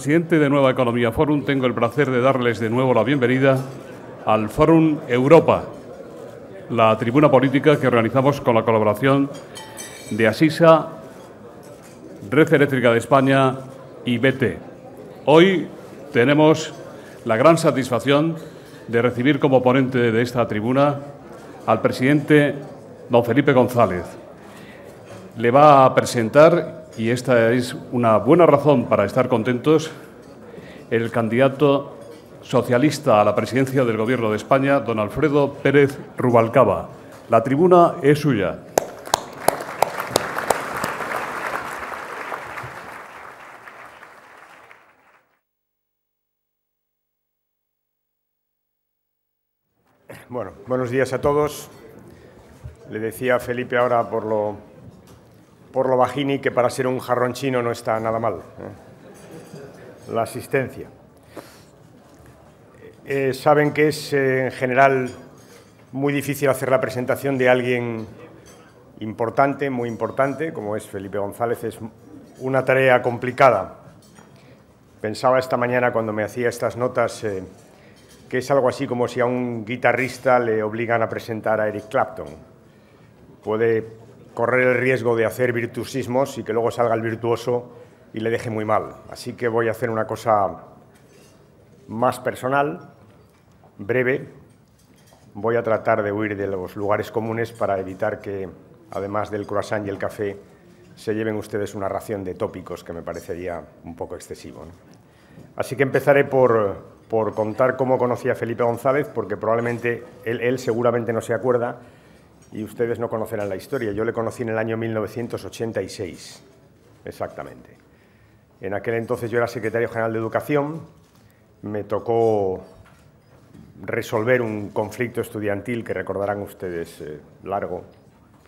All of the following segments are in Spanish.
presidente de Nueva Economía Forum, tengo el placer de darles de nuevo la bienvenida al Forum Europa, la tribuna política que organizamos con la colaboración de Asisa, Red Eléctrica de España y BT. Hoy tenemos la gran satisfacción de recibir como ponente de esta tribuna al presidente don Felipe González. Le va a presentar y esta es una buena razón para estar contentos, el candidato socialista a la presidencia del Gobierno de España, don Alfredo Pérez Rubalcaba. La tribuna es suya. Bueno, buenos días a todos. Le decía a Felipe ahora por lo por lo bajini que para ser un jarrón chino no está nada mal. ¿eh? La asistencia. Eh, eh, saben que es en general muy difícil hacer la presentación de alguien importante, muy importante, como es Felipe González, es una tarea complicada. Pensaba esta mañana cuando me hacía estas notas que es algo así como si a un guitarrista le obligan a presentar a Eric Clapton. Puede correr el riesgo de hacer virtuosismos y que luego salga el virtuoso y le deje muy mal. Así que voy a hacer una cosa más personal, breve. Voy a tratar de huir de los lugares comunes para evitar que, además del croissant y el café, se lleven ustedes una ración de tópicos que me parecería un poco excesivo. Así que empezaré por, contar cómo conocí a Felipe González, porque probablemente él seguramente no se acuerda, y ustedes no conocerán la historia. Yo le conocí en el año 1986, exactamente. En aquel entonces yo era secretario general de Educación, me tocó resolver un conflicto estudiantil que recordarán ustedes eh, largo.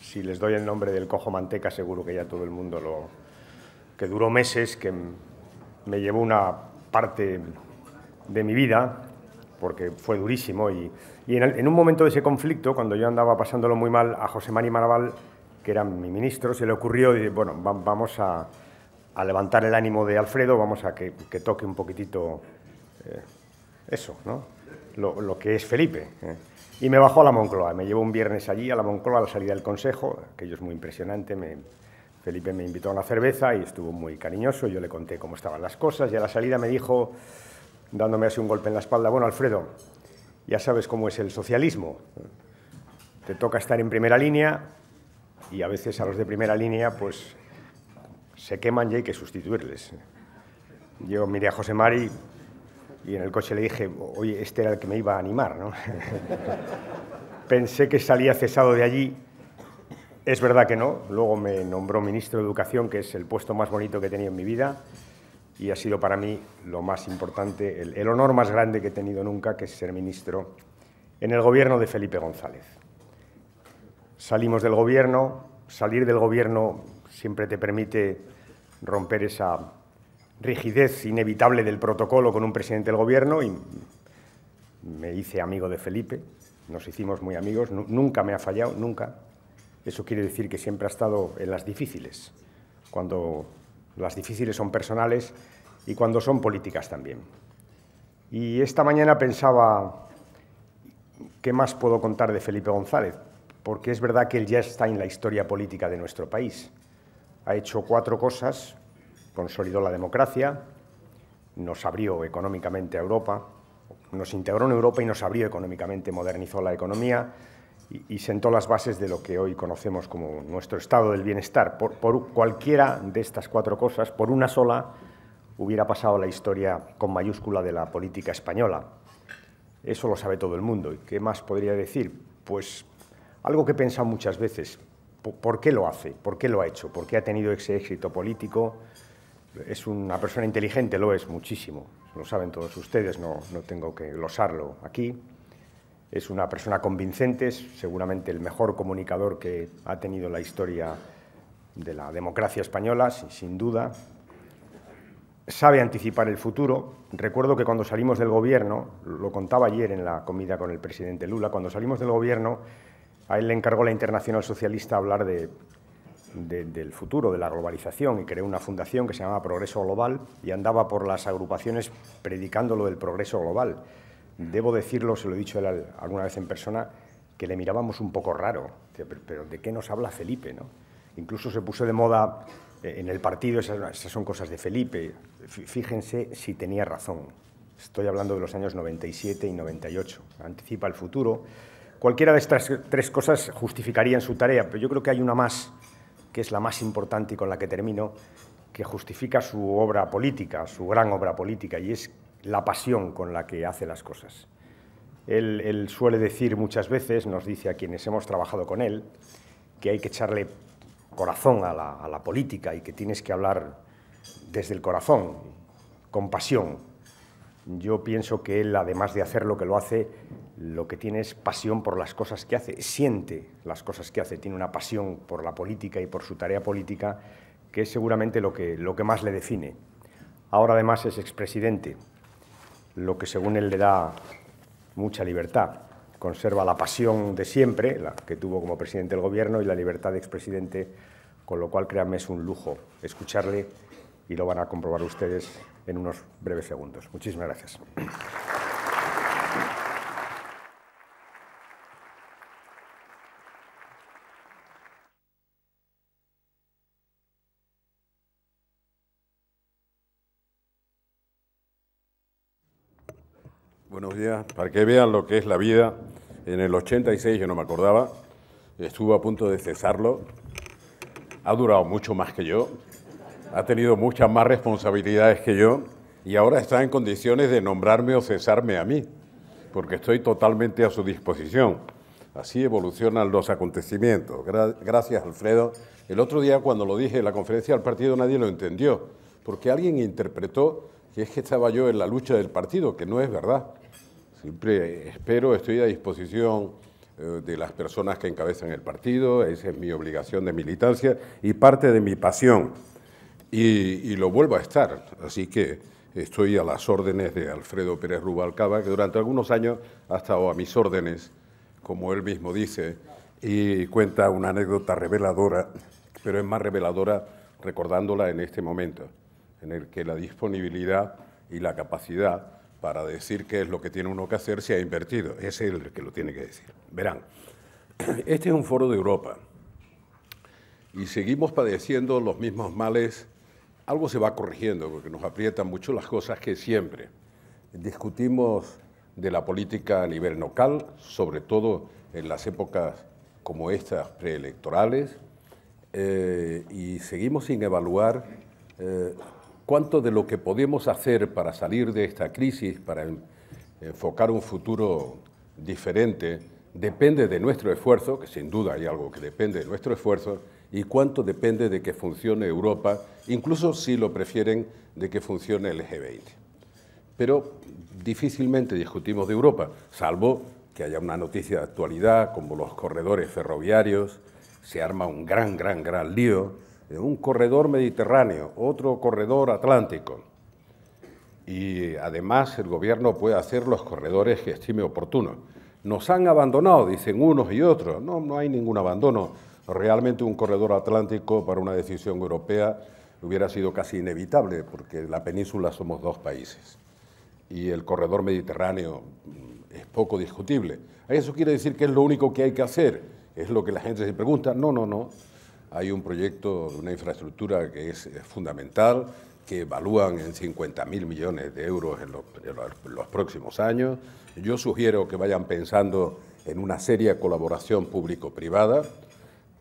Si les doy el nombre del cojo manteca, seguro que ya todo el mundo lo... que duró meses, que me llevó una parte de mi vida porque fue durísimo. Y, en, un momento de ese conflicto, cuando yo andaba pasándolo muy mal, a José Mari Maraval, que era mi ministro, se le ocurrió, y, bueno, vamos a, levantar el ánimo de Alfredo, vamos a que, toque un poquitito eh, eso, ¿no? Lo, que es Felipe. Eh". Y me bajó a la Moncloa, me llevó un viernes allí a la Moncloa a la salida del Consejo, aquello es muy impresionante, Felipe me invitó a una cerveza y estuvo muy cariñoso, yo le conté cómo estaban las cosas y a la salida me dijo, dándome así un golpe en la espalda. Bueno, Alfredo, ya sabes cómo es el socialismo. Te toca estar en primera línea y a veces a los de primera línea pues se queman y hay que sustituirles. Yo miré a José Mari y en el coche le dije, oye, este era el que me iba a animar, ¿no? Pensé que salía cesado de allí. Es verdad que no. Luego me nombró ministro de Educación, que es el puesto más bonito que he tenido en mi vida y ha sido para mí lo más importante, el, honor más grande que he tenido nunca, que es ser ministro en el gobierno de Felipe González. Salimos del gobierno, salir del gobierno siempre te permite romper esa rigidez inevitable del protocolo con un presidente del gobierno y me hice amigo de Felipe, nos hicimos muy amigos, nunca me ha fallado, nunca. Eso quiere decir que siempre ha estado en las difíciles, cuando las difíciles son personales y cuando son políticas también. Y esta mañana pensaba, ¿qué más puedo contar de Felipe González? Porque es verdad que él ya está en la historia política de nuestro país. Ha hecho cuatro cosas, consolidó la democracia, nos abrió económicamente a Europa, nos integró en Europa y nos abrió económicamente, modernizó la economía, y, sentó las bases de lo que hoy conocemos como nuestro estado del bienestar. Por, cualquiera de estas cuatro cosas, por una sola, hubiera pasado la historia con mayúscula de la política española. Eso lo sabe todo el mundo. ¿Y qué más podría decir? Pues algo que he pensado muchas veces. ¿Por qué lo hace? ¿Por qué lo ha hecho? ¿Por qué ha tenido ese éxito político? Es una persona inteligente, lo es muchísimo. Lo saben todos ustedes, no, no tengo que glosarlo aquí es una persona convincente, es seguramente el mejor comunicador que ha tenido la historia de la democracia española, sin duda. Sabe anticipar el futuro. Recuerdo que cuando salimos del gobierno, lo contaba ayer en la comida con el presidente Lula, cuando salimos del gobierno, a él le encargó la Internacional Socialista hablar del futuro, de la globalización, y creó una fundación que se llamaba Progreso Global y andaba por las agrupaciones predicando lo del progreso global Debo decirlo, se lo he dicho él alguna vez en persona, que le mirábamos un poco raro. Pero ¿de qué nos habla Felipe? ¿no? Incluso se puso de moda eh, en el partido, esas, son cosas de Felipe. Fíjense si tenía razón. Estoy hablando de los años 97 y 98. Anticipa el futuro. Cualquiera de estas tres cosas en su tarea, pero yo creo que hay una más, que es la más importante y con la que termino, que justifica su obra política, su gran obra política, y es la pasión con la que hace las cosas. Él, suele decir muchas veces, nos dice a quienes hemos trabajado con él, que hay que echarle corazón a la, política y que tienes que hablar desde el corazón, con pasión. Yo pienso que él, además de hacer lo que lo hace, lo que tiene es pasión por las cosas que hace, siente las cosas que hace, tiene una pasión por la política y por su tarea política, que es seguramente lo que, lo que más le define. Ahora además es expresidente lo que según él le da mucha libertad. Conserva la pasión de siempre, la que tuvo como presidente del gobierno, y la libertad de expresidente, con lo cual créanme es un lujo escucharle y lo van a comprobar ustedes en unos breves segundos. Muchísimas gracias. Buenos días. Para que vean lo que es la vida, en el 86, yo no me acordaba, estuvo a punto de cesarlo. Ha durado mucho más que yo, ha tenido muchas más responsabilidades que yo y ahora está en condiciones de nombrarme o cesarme a mí, porque estoy totalmente a su disposición. Así evolucionan los acontecimientos. Gracias, Alfredo. El otro día, cuando lo dije en la conferencia del partido, nadie lo entendió, porque alguien interpretó que es que estaba yo en la lucha del partido, que no es verdad. Siempre espero, estoy a disposición eh, de las personas que encabezan el partido, esa es mi obligación de militancia y parte de mi pasión. Y, lo vuelvo a estar, así que estoy a las órdenes de Alfredo Pérez Rubalcaba, que durante algunos años ha estado a mis órdenes, como él mismo dice, y cuenta una anécdota reveladora, pero es más reveladora recordándola en este momento en el que la disponibilidad y la capacidad para decir qué es lo que tiene uno que hacer se ha invertido. es es el que lo tiene que decir. Verán, este es un foro de Europa y seguimos padeciendo los mismos males. Algo se va corrigiendo porque nos aprietan mucho las cosas que siempre. Discutimos de la política a nivel local, sobre todo en las épocas como estas preelectorales, eh, y seguimos sin evaluar eh, cuánto de lo que podemos hacer para salir de esta crisis, para enfocar un futuro diferente, depende de nuestro esfuerzo, que sin duda hay algo que depende de nuestro esfuerzo, y cuánto depende de que funcione Europa, incluso si lo prefieren, de que funcione el G20. Pero difícilmente discutimos de Europa, salvo que haya una noticia de actualidad, como los corredores ferroviarios, se arma un gran, gran, gran lío, un corredor mediterráneo, otro corredor atlántico. Y además el gobierno puede hacer los corredores que estime oportuno. Nos han abandonado, dicen unos y otros. No, no hay ningún abandono. Realmente un corredor atlántico para una decisión europea hubiera sido casi inevitable, porque en la península somos dos países. Y el corredor mediterráneo mm, es poco discutible. Eso quiere decir que es lo único que hay que hacer. Es lo que la gente se pregunta. No, no, no hay un proyecto de una infraestructura que es, eh, fundamental, que evalúan en 50.000 millones de euros en los, próximos años. Yo sugiero que vayan pensando en una seria colaboración público-privada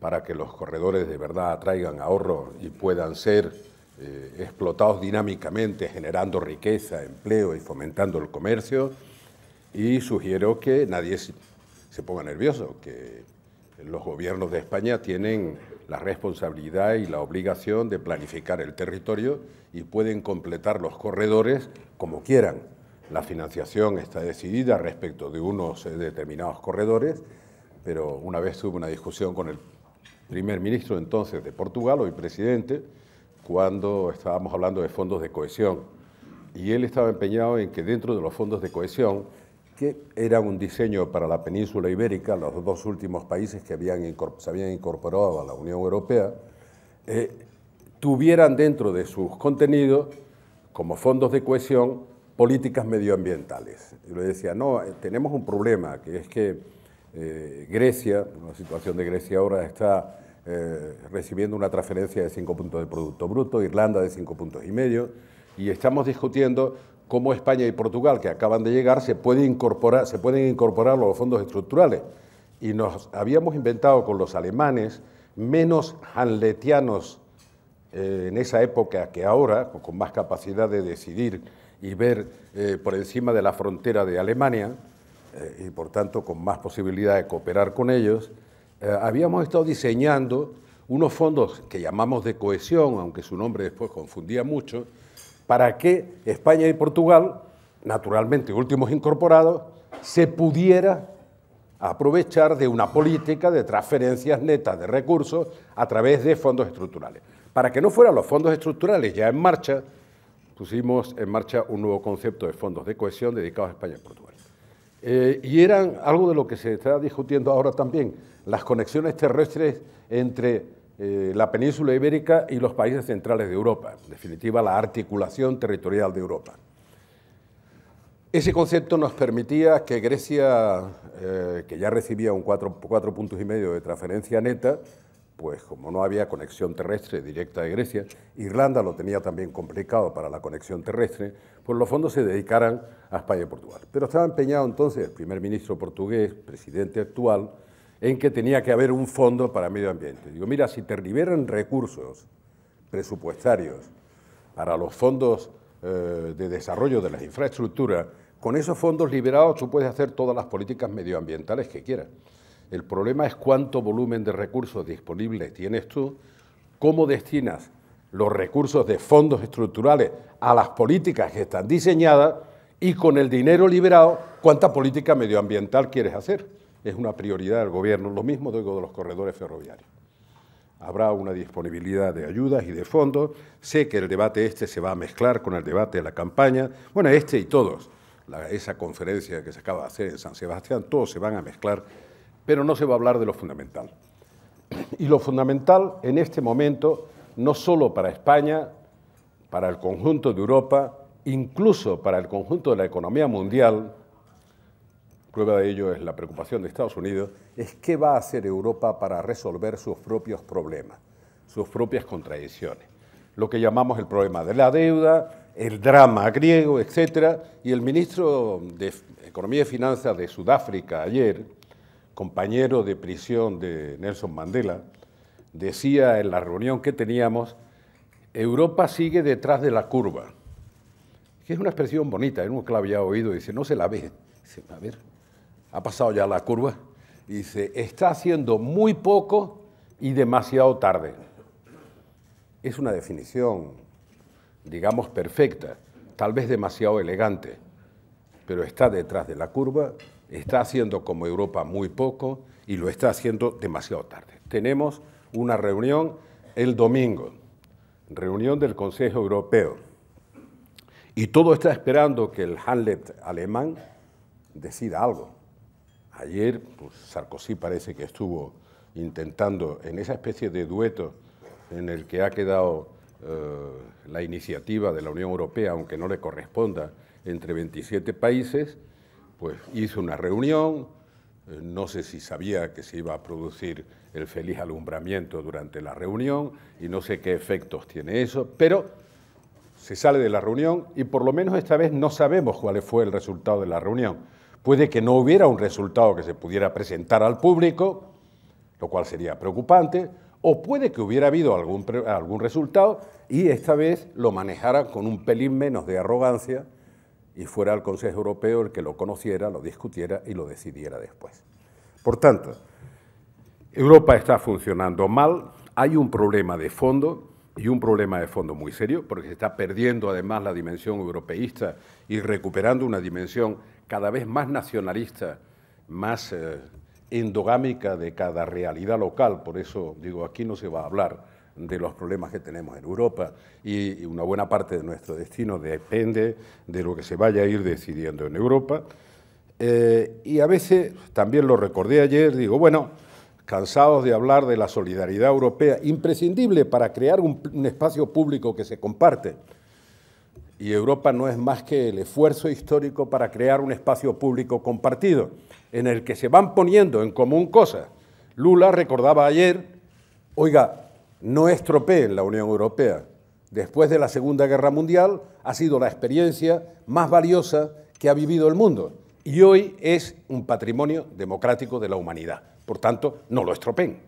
para que los corredores de verdad atraigan ahorro y puedan ser eh, explotados dinámicamente, generando riqueza, empleo y fomentando el comercio. Y sugiero que nadie se ponga nervioso, que los gobiernos de España tienen la responsabilidad y la obligación de planificar el territorio y pueden completar los corredores como quieran. La financiación está decidida respecto de unos determinados corredores, pero una vez tuve una discusión con el primer ministro entonces de Portugal, hoy presidente, cuando estábamos hablando de fondos de cohesión. Y él estaba empeñado en que dentro de los fondos de cohesión que era un diseño para la península ibérica, los dos últimos países que habían se habían incorporado a la Unión Europea, eh, tuvieran dentro de sus contenidos, como fondos de cohesión, políticas medioambientales. Y le decía, no, eh, tenemos un problema, que es que eh, Grecia, la situación de Grecia ahora está recibiendo una transferencia de 5 puntos de Producto Bruto, Irlanda de 5 puntos y medio, y estamos discutiendo cómo España y Portugal, que acaban de llegar, se, puede incorporar, se pueden incorporar los fondos estructurales. Y nos habíamos inventado con los alemanes menos hanletianos eh, en esa época que ahora, con más capacidad de decidir y ver eh, por encima de la frontera de Alemania, eh, y por tanto con más posibilidad de cooperar con ellos, habíamos estado diseñando unos fondos que llamamos de cohesión, aunque su nombre después confundía mucho, para que España y Portugal, naturalmente últimos incorporados, se pudiera aprovechar de una política de transferencias netas de recursos a través de fondos estructurales. Para que no fueran los fondos estructurales ya en marcha, pusimos en marcha un nuevo concepto de fondos de cohesión dedicados a España y Portugal. Eh, y eran algo de lo que se está discutiendo ahora también, las conexiones terrestres entre eh, la península ibérica y los países centrales de Europa, en definitiva la articulación territorial de Europa. Ese concepto nos permitía que Grecia, eh, que ya recibía un 4 puntos y medio de transferencia neta, pues como no había conexión terrestre directa de Grecia, Irlanda lo tenía también complicado para la conexión terrestre, por pues los fondos se dedicaran a España y Portugal. Pero estaba empeñado entonces el primer ministro portugués, presidente actual, en que tenía que haber un fondo para medio ambiente. Digo, mira, si te liberan recursos presupuestarios para los fondos eh, de desarrollo de las infraestructuras, con esos fondos liberados tú puedes hacer todas las políticas medioambientales que quieras. El problema es cuánto volumen de recursos disponibles tienes tú, cómo destinas los recursos de fondos estructurales a las políticas que están diseñadas y con el dinero liberado, cuánta política medioambiental quieres hacer es una prioridad del gobierno. Lo mismo digo de los corredores ferroviarios. Habrá una disponibilidad de ayudas y de fondos. Sé que el debate este se va a mezclar con el debate de la campaña. Bueno, este y todos. esa conferencia que se acaba de hacer en San Sebastián, todos se van a mezclar, pero no se va a hablar de lo fundamental. Y lo fundamental en este momento, no solo para España, para el conjunto de Europa, incluso para el conjunto de la economía mundial, Prueba de ello es la preocupación de Estados Unidos, es qué va a hacer Europa para resolver sus propios problemas, sus propias contradicciones. Lo que llamamos el problema de la deuda, el drama griego, etc. Y el ministro de Economía y Finanzas de Sudáfrica ayer, compañero de prisión de Nelson Mandela, decía en la reunión que teníamos, Europa sigue detrás de la curva, que es una expresión bonita, uno que la había oído, dice, no se la ve, dice, a ver, ha pasado ya la curva, y dice, está haciendo muy poco y demasiado tarde. Es una definición, digamos, perfecta, tal vez demasiado elegante, pero está detrás de la curva, está haciendo como Europa muy poco y lo está haciendo demasiado tarde. Tenemos una reunión el domingo, reunión del Consejo Europeo, y todo está esperando que el Hamlet alemán decida algo Ayer pues, Sarkozy parece que estuvo intentando, en esa especie de dueto en el que ha quedado eh, la iniciativa de la Unión Europea, aunque no le corresponda, entre 27 países, pues hizo una reunión, eh, no sé si sabía que se iba a producir el feliz alumbramiento durante la reunión y no sé qué efectos tiene eso, pero se sale de la reunión y por lo menos esta vez no sabemos cuál fue el resultado de la reunión. Puede que no hubiera un resultado que se pudiera presentar al público, lo cual sería preocupante, o puede que hubiera habido algún, algún resultado y esta vez lo manejaran con un pelín menos de arrogancia y fuera el Consejo Europeo el que lo conociera, lo discutiera y lo decidiera después. Por tanto, Europa está funcionando mal, hay un problema de fondo y un problema de fondo muy serio, porque se está perdiendo además la dimensión europeísta y recuperando una dimensión cada vez más nacionalista, más eh, endogámica de cada realidad local. Por eso digo, aquí no se va a hablar de los problemas que tenemos en Europa y una buena parte de nuestro destino depende de lo que se vaya a ir decidiendo en Europa. Eh, y a veces, también lo recordé ayer, digo, bueno, cansados de hablar de la solidaridad europea, imprescindible para crear un espacio público que se comparte, y Europa no es más que el esfuerzo histórico para crear un espacio público compartido, en el que se van poniendo en común cosas. Lula recordaba ayer, oiga, no estropeen la Unión Europea. Después de la Segunda Guerra Mundial ha sido la experiencia más valiosa que ha vivido el mundo y hoy es un patrimonio democrático de la humanidad. Por tanto, no lo estropeen.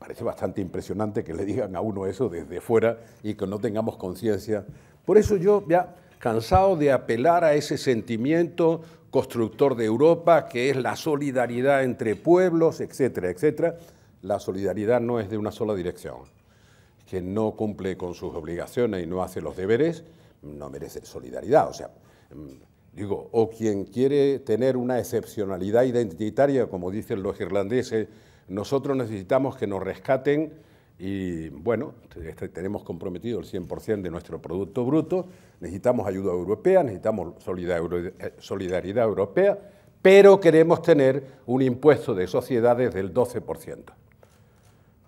Parece bastante impresionante que le digan a uno eso desde fuera y que no tengamos conciencia por eso yo ya cansado de apelar a ese sentimiento constructor de Europa, que es la solidaridad entre pueblos, etcétera, etcétera, la solidaridad no es de una sola dirección. Quien no cumple con sus obligaciones y no hace los deberes, no merece solidaridad. O sea, mm, digo, o quien quiere tener una excepcionalidad identitaria, como dicen los irlandeses, nosotros necesitamos que nos rescaten y bueno, este, tenemos comprometido el 100% de nuestro Producto Bruto, necesitamos ayuda europea, necesitamos eh, solidaridad europea, pero queremos tener un impuesto de sociedades del 12%,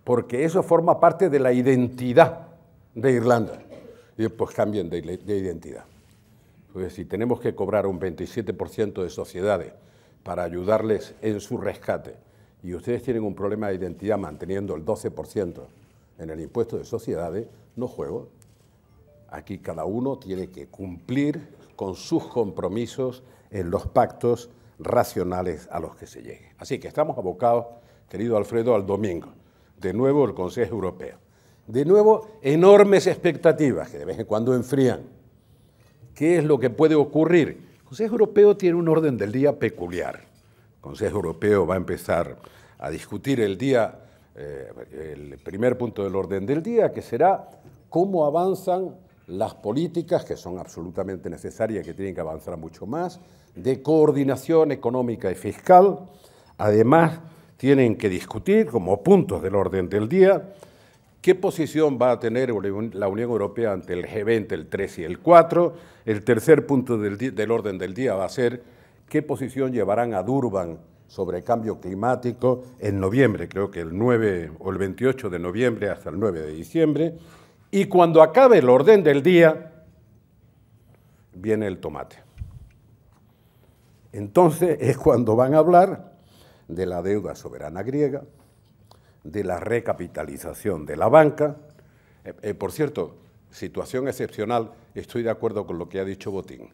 porque eso forma parte de la identidad de Irlanda. Y pues cambien de, identidad. si tenemos que cobrar un 27% de sociedades para ayudarles en su rescate, y ustedes tienen un problema de identidad manteniendo el 12% en el impuesto de sociedades, no juego. Aquí cada uno tiene que cumplir con sus compromisos en los pactos racionales a los que se llegue. Así que estamos abocados, querido Alfredo, al domingo. De nuevo el Consejo Europeo. De nuevo, enormes expectativas que de vez en cuando enfrían. ¿Qué es lo que puede ocurrir? El Consejo Europeo tiene un orden del día peculiar. El Consejo Europeo va a empezar a discutir el día, eh, el primer punto del orden del día, que será cómo avanzan las políticas que son absolutamente necesarias, que tienen que avanzar mucho más, de coordinación económica y fiscal. Además, tienen que discutir como puntos del orden del día qué posición va a tener la Unión Europea ante el G20, el 3 y el 4. El tercer punto del orden del día va a ser qué posición llevarán a Durban sobre cambio climático en noviembre, creo que el 9 o el 28 de noviembre hasta el 9 de diciembre, y cuando acabe el orden del día, viene el tomate. Entonces es cuando van a hablar de la deuda soberana griega, de la recapitalización de la banca. Eh, eh, por cierto, situación excepcional, estoy de acuerdo con lo que ha dicho Botín.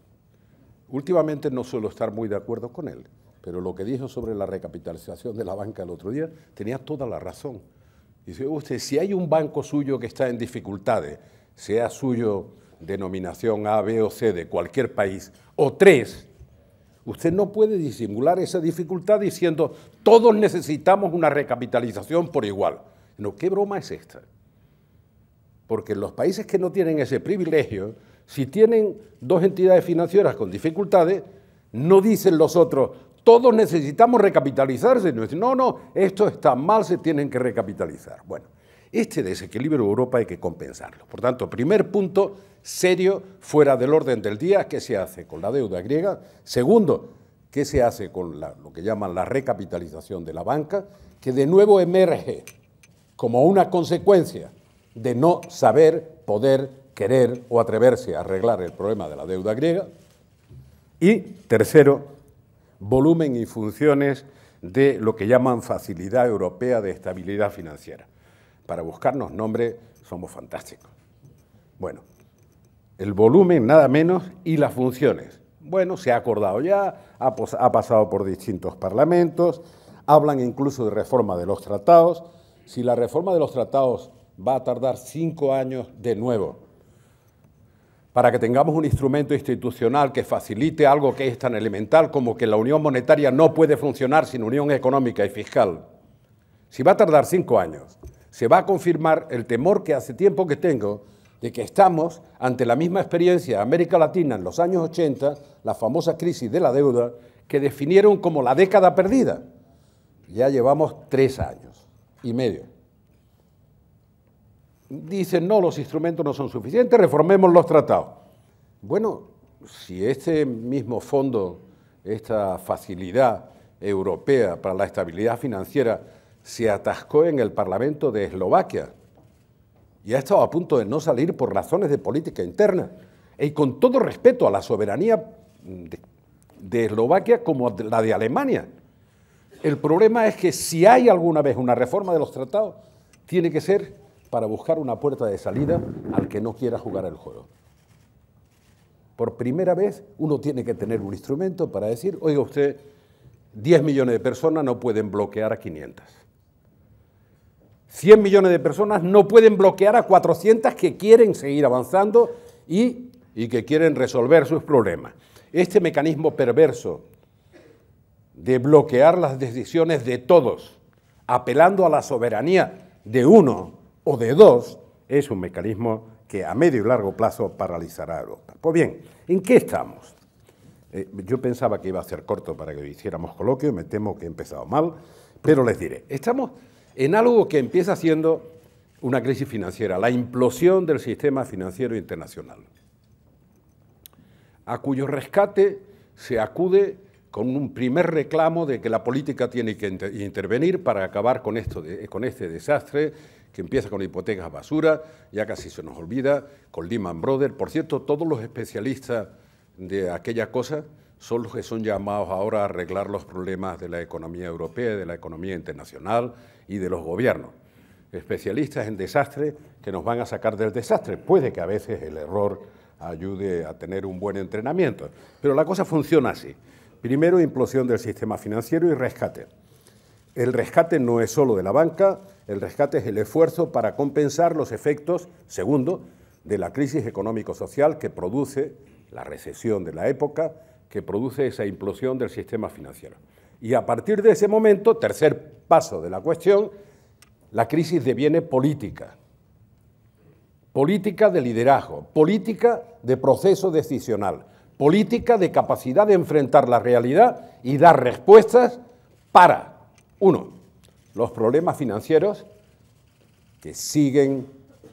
Últimamente no suelo estar muy de acuerdo con él, pero lo que dijo sobre la recapitalización de la banca el otro día tenía toda la razón. Dice usted, si hay un banco suyo que está en dificultades, sea suyo denominación A, B o C de cualquier país, o tres, usted no puede disimular esa dificultad diciendo todos necesitamos una recapitalización por igual. No, ¿qué broma es esta? Porque los países que no tienen ese privilegio, si tienen dos entidades financieras con dificultades, no dicen los otros, todos necesitamos recapitalizarse. No, no, esto está mal, se tienen que recapitalizar. Bueno, este desequilibrio de Europa hay que compensarlo. Por tanto, primer punto serio, fuera del orden del día, ¿qué se hace con la deuda griega? Segundo, ¿qué se hace con lo que llaman la recapitalización de la banca? Que de nuevo emerge como una consecuencia de no saber poder querer o atreverse a arreglar el problema de la deuda griega. Y tercero, volumen y funciones de lo que llaman Facilidad Europea de Estabilidad Financiera. Para buscarnos nombre somos fantásticos. Bueno, el volumen nada menos y las funciones. Bueno, se ha acordado ya, ha, ha pasado por distintos parlamentos, hablan incluso de reforma de los tratados. Si la reforma de los tratados va a tardar cinco años de nuevo para que tengamos un instrumento institucional que facilite algo que es tan elemental como que la unión monetaria no puede funcionar sin unión económica y fiscal. Si va a tardar cinco años, se va a confirmar el temor que hace tiempo que tengo de que estamos ante la misma experiencia de América Latina en los años 80, la famosa crisis de la deuda, que definieron como la década perdida. Ya llevamos tres años y medio dicen, no, los instrumentos no son suficientes, reformemos los tratados. Bueno, si este mismo fondo, esta facilidad europea para la estabilidad financiera, se atascó en el Parlamento de Eslovaquia y ha estado a punto de no salir por razones de política interna, y con todo respeto a la soberanía de, Eslovaquia como la de Alemania. El problema es que si hay alguna vez una reforma de los tratados, tiene que ser para buscar una puerta de salida al que no quiera jugar el juego. Por primera vez uno tiene que tener un instrumento para decir, oiga usted, 10 millones de personas no pueden bloquear a 500. 100 millones de personas no pueden bloquear a 400 que quieren seguir avanzando y, y que quieren resolver sus problemas. Este mecanismo perverso de bloquear las decisiones de todos, apelando a la soberanía de uno, o de dos es un mecanismo que a medio y largo plazo paralizará a Europa. Pues bien, ¿en qué estamos? Eh, yo pensaba que iba a ser corto para que hiciéramos coloquio, me temo que he empezado mal, pero les diré, estamos en algo que empieza siendo una crisis financiera, la implosión del sistema financiero internacional, a cuyo rescate se acude con un primer reclamo de que la política tiene que intervenir para acabar con, esto con este desastre que empieza con hipotecas basura, ya casi se nos olvida, con Lehman Brothers. Por cierto, todos los especialistas de aquella cosa son los que son llamados ahora a arreglar los problemas de la economía europea, de la economía internacional y de los gobiernos. Especialistas en desastre que nos van a sacar del desastre. Puede que a veces el error ayude a tener un buen entrenamiento, pero la cosa funciona así. Primero, implosión del sistema financiero y rescate. El rescate no es solo de la banca, el rescate es el esfuerzo para compensar los efectos, segundo, de la crisis económico-social que produce la recesión de la época, que produce esa implosión del sistema financiero. Y a partir de ese momento, tercer paso de la cuestión, la crisis deviene política. Política de liderazgo, política de proceso decisional, política de capacidad de enfrentar la realidad y dar respuestas para, uno, los problemas financieros que siguen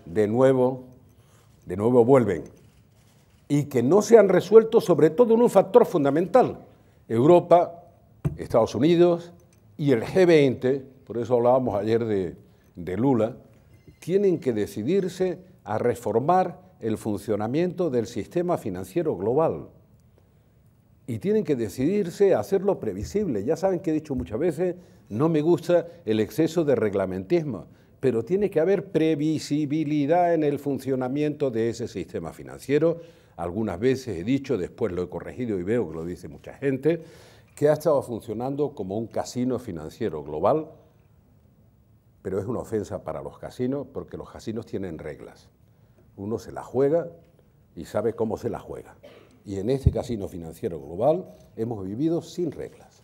de nuevo, de nuevo vuelven y que no se han resuelto sobre todo en un factor fundamental, Europa, Estados Unidos y el G20, por eso hablábamos ayer de, de Lula, tienen que decidirse a reformar el funcionamiento del sistema financiero global y tienen que decidirse a hacerlo previsible. Ya saben que he dicho muchas veces, no me gusta el exceso de reglamentismo, pero tiene que haber previsibilidad en el funcionamiento de ese sistema financiero. Algunas veces he dicho, después lo he corregido y veo que lo dice mucha gente, que ha estado funcionando como un casino financiero global, pero es una ofensa para los casinos porque los casinos tienen reglas. Uno se la juega y sabe cómo se la juega y en este casino financiero global hemos vivido sin reglas.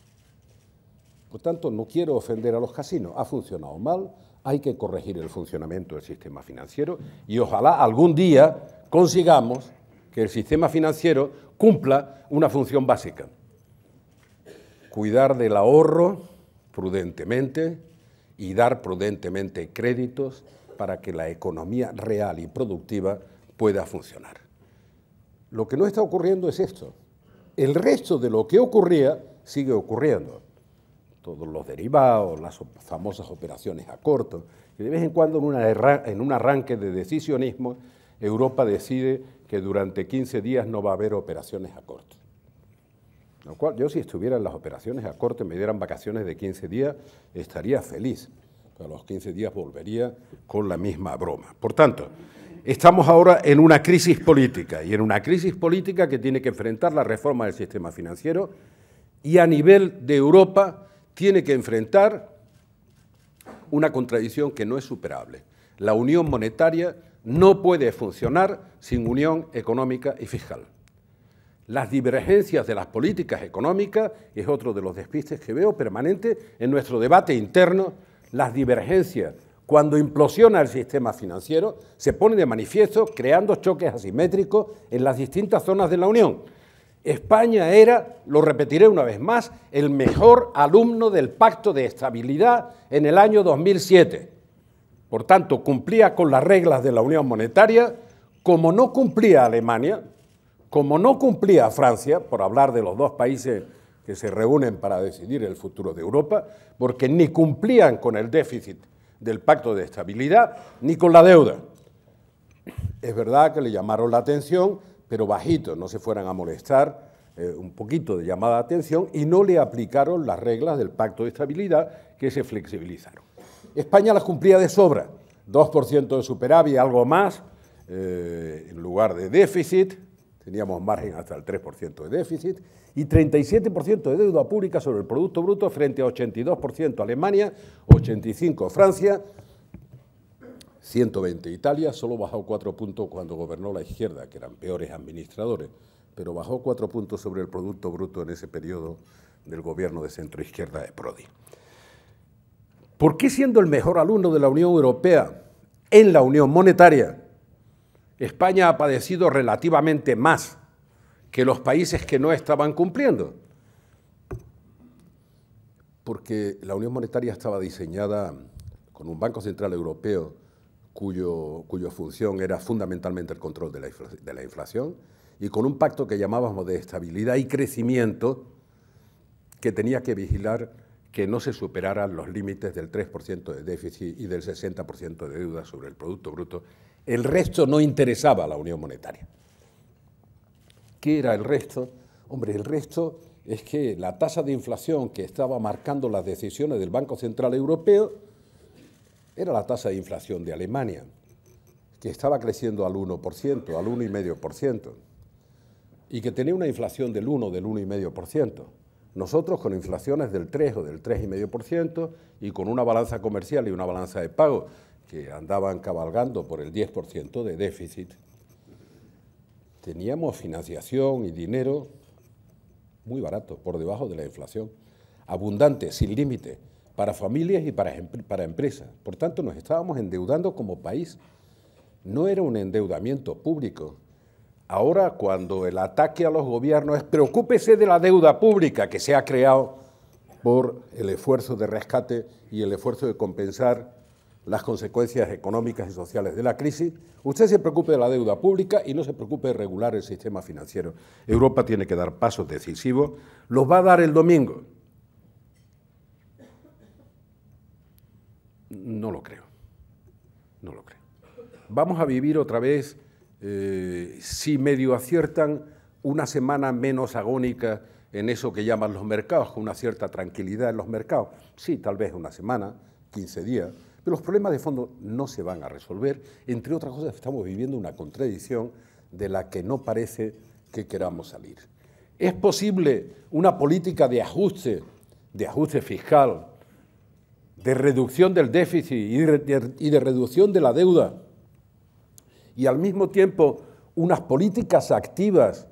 Por tanto, no quiero ofender a los casinos. Ha funcionado mal, hay que corregir el funcionamiento del sistema financiero y ojalá algún día consigamos que el sistema financiero cumpla una función básica. Cuidar del ahorro prudentemente y dar prudentemente créditos para que la economía real y productiva pueda funcionar. Lo que no está ocurriendo es esto. El resto de lo que ocurría sigue ocurriendo. Todos los derivados, las famosas operaciones a corto. Y de vez en cuando, en, un arranque de decisionismo, Europa decide que durante 15 días no va a haber operaciones a corto. Lo cual, yo si estuviera en las operaciones a y me dieran vacaciones de 15 días, estaría feliz. A los 15 días volvería con la misma broma. Por tanto, Estamos ahora en una crisis política y en una crisis política que tiene que enfrentar la reforma del sistema financiero y a nivel de Europa tiene que enfrentar una contradicción que no es superable. La unión monetaria no puede funcionar sin unión económica y fiscal. Las divergencias de las políticas económicas es otro de los despistes que veo permanente en nuestro debate interno. Las divergencias cuando implosiona el sistema financiero, se pone de manifiesto creando choques asimétricos en las distintas zonas de la Unión. España era, lo repetiré una vez más, el mejor alumno del Pacto de Estabilidad en el año 2007. Por tanto, cumplía con las reglas de la Unión Monetaria, como no cumplía Alemania, como no cumplía Francia, por hablar de los dos países que se reúnen para decidir el futuro de Europa, porque ni cumplían con el déficit del pacto de estabilidad ni con la deuda. Es verdad que le llamaron la atención, pero bajito, no se fueran a molestar, eh, un poquito de llamada de atención, y no le aplicaron las reglas del pacto de estabilidad que se flexibilizaron. España las cumplía de sobra, 2% de superávit, algo más, eh, en lugar de déficit, teníamos margen hasta el 3% de déficit y 37% de deuda pública sobre el Producto Bruto frente a 82% Alemania, 85% Francia, 120 Italia, solo bajó 4 puntos cuando gobernó la izquierda, que eran peores administradores, pero bajó 4 puntos sobre el Producto Bruto en ese periodo del gobierno de centro-izquierda de Prodi. ¿Por qué siendo el mejor alumno de la Unión Europea en la Unión Monetaria, España ha padecido relativamente más que los países que no estaban cumpliendo, porque la Unión Monetaria estaba diseñada con un Banco Central Europeo cuyo, cuya función era fundamentalmente el control de la inflación y con un pacto que llamábamos de estabilidad y crecimiento que tenía que vigilar que no se superaran los límites del 3% de déficit y del 60% de deuda sobre el Producto Bruto. El resto no interesaba a la Unión Monetaria. ¿Qué era el resto? Hombre, el resto es que la tasa de inflación que estaba marcando las decisiones del Banco Central Europeo era la tasa de inflación de Alemania, que estaba creciendo al 1%, al 1,5%, y que tenía una inflación del 1, del 1,5%. Nosotros con inflaciones del 3 o del 3,5% y con una balanza comercial y una balanza de pago que andaban cabalgando por el 10% de déficit, teníamos financiación y dinero muy barato, por debajo de la inflación, abundante, sin límite, para familias y para, para empresas. Por tanto, nos estábamos endeudando como país. No era un endeudamiento público, Ahora, cuando el ataque a los gobiernos es preocúpese de la deuda pública que se ha creado por el esfuerzo de rescate y el esfuerzo de compensar las consecuencias económicas y sociales de la crisis, usted se preocupe de la deuda pública y no se preocupe de regular el sistema financiero. Europa tiene que dar pasos decisivos, los va a dar el domingo. No lo creo, no lo creo. Vamos a vivir otra vez eh, si medio aciertan una semana menos agónica en eso que llaman los mercados, con una cierta tranquilidad en los mercados. Sí, tal vez una semana, 15 días, pero los problemas de fondo no se van a resolver. Entre otras cosas, estamos viviendo una contradicción de la que no parece que queramos salir. ¿Es posible una política de ajuste, de ajuste fiscal, de reducción del déficit y de reducción de la deuda y al mismo tiempo unas políticas activas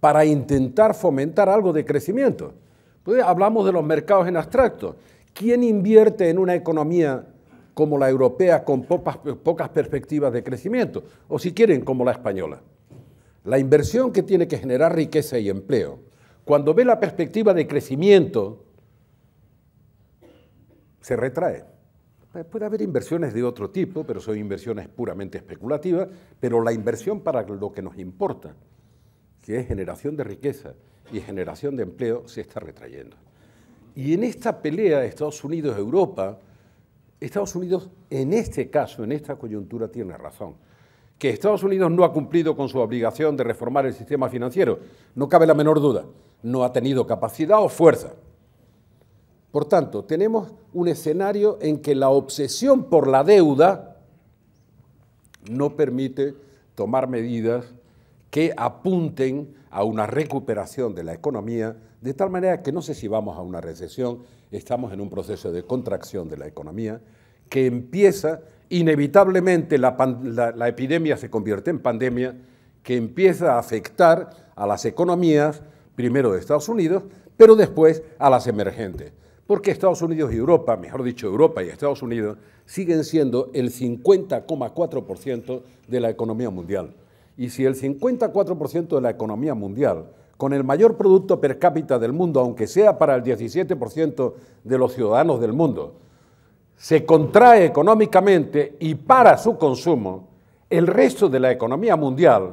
para intentar fomentar algo de crecimiento. Pues hablamos de los mercados en abstracto. ¿Quién invierte en una economía como la europea con pocas, pocas perspectivas de crecimiento? O si quieren, como la española. La inversión que tiene que generar riqueza y empleo, cuando ve la perspectiva de crecimiento, se retrae. Puede haber inversiones de otro tipo, pero son inversiones puramente especulativas, pero la inversión para lo que nos importa, que es generación de riqueza y generación de empleo, se está retrayendo. Y en esta pelea Estados Unidos-Europa, Estados Unidos en este caso, en esta coyuntura, tiene razón. Que Estados Unidos no ha cumplido con su obligación de reformar el sistema financiero, no cabe la menor duda. No ha tenido capacidad o fuerza. Por tanto, tenemos un escenario en que la obsesión por la deuda no permite tomar medidas que apunten a una recuperación de la economía, de tal manera que no sé si vamos a una recesión, estamos en un proceso de contracción de la economía, que empieza inevitablemente, la, epidemia se convierte en pandemia, que empieza a afectar a las economías, primero de Estados Unidos, pero después a las emergentes porque Estados Unidos y Europa, mejor dicho, Europa y Estados Unidos, siguen siendo el 50,4% de la economía mundial. Y si el 54% de la economía mundial, con el mayor producto per cápita del mundo, aunque sea para el 17% de los ciudadanos del mundo, se contrae económicamente y para su consumo, el resto de la economía mundial,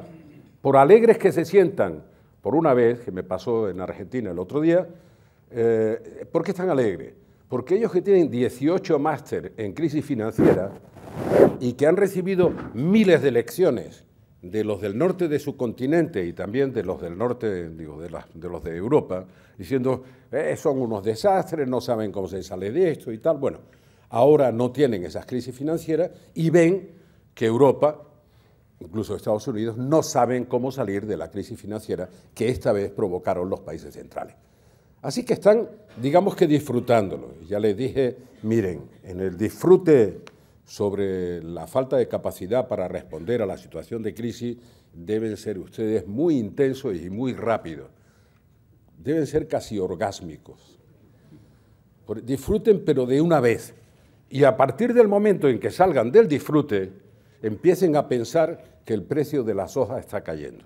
por alegres que se sientan, por una vez, que me pasó en Argentina el otro día, eh, ¿Por qué están alegres? Porque ellos que tienen 18 máster en crisis financiera y que han recibido miles de lecciones de los del norte de su continente y también de los del norte, digo, de, los de Europa, diciendo, eh, son unos desastres, no saben cómo se sale de esto y tal. Bueno, ahora no tienen esas crisis financieras y ven que Europa, incluso Estados Unidos, no saben cómo salir de la crisis financiera que esta vez provocaron los países centrales. Así que están, digamos que disfrutándolo. Ya les dije, miren, en el disfrute sobre la falta de capacidad para responder a la situación de crisis, deben ser ustedes muy intensos y muy rápidos. Deben ser casi orgásmicos. Disfruten, pero de una vez. Y a partir del momento en que salgan del disfrute, empiecen a pensar que el precio de la soja está cayendo.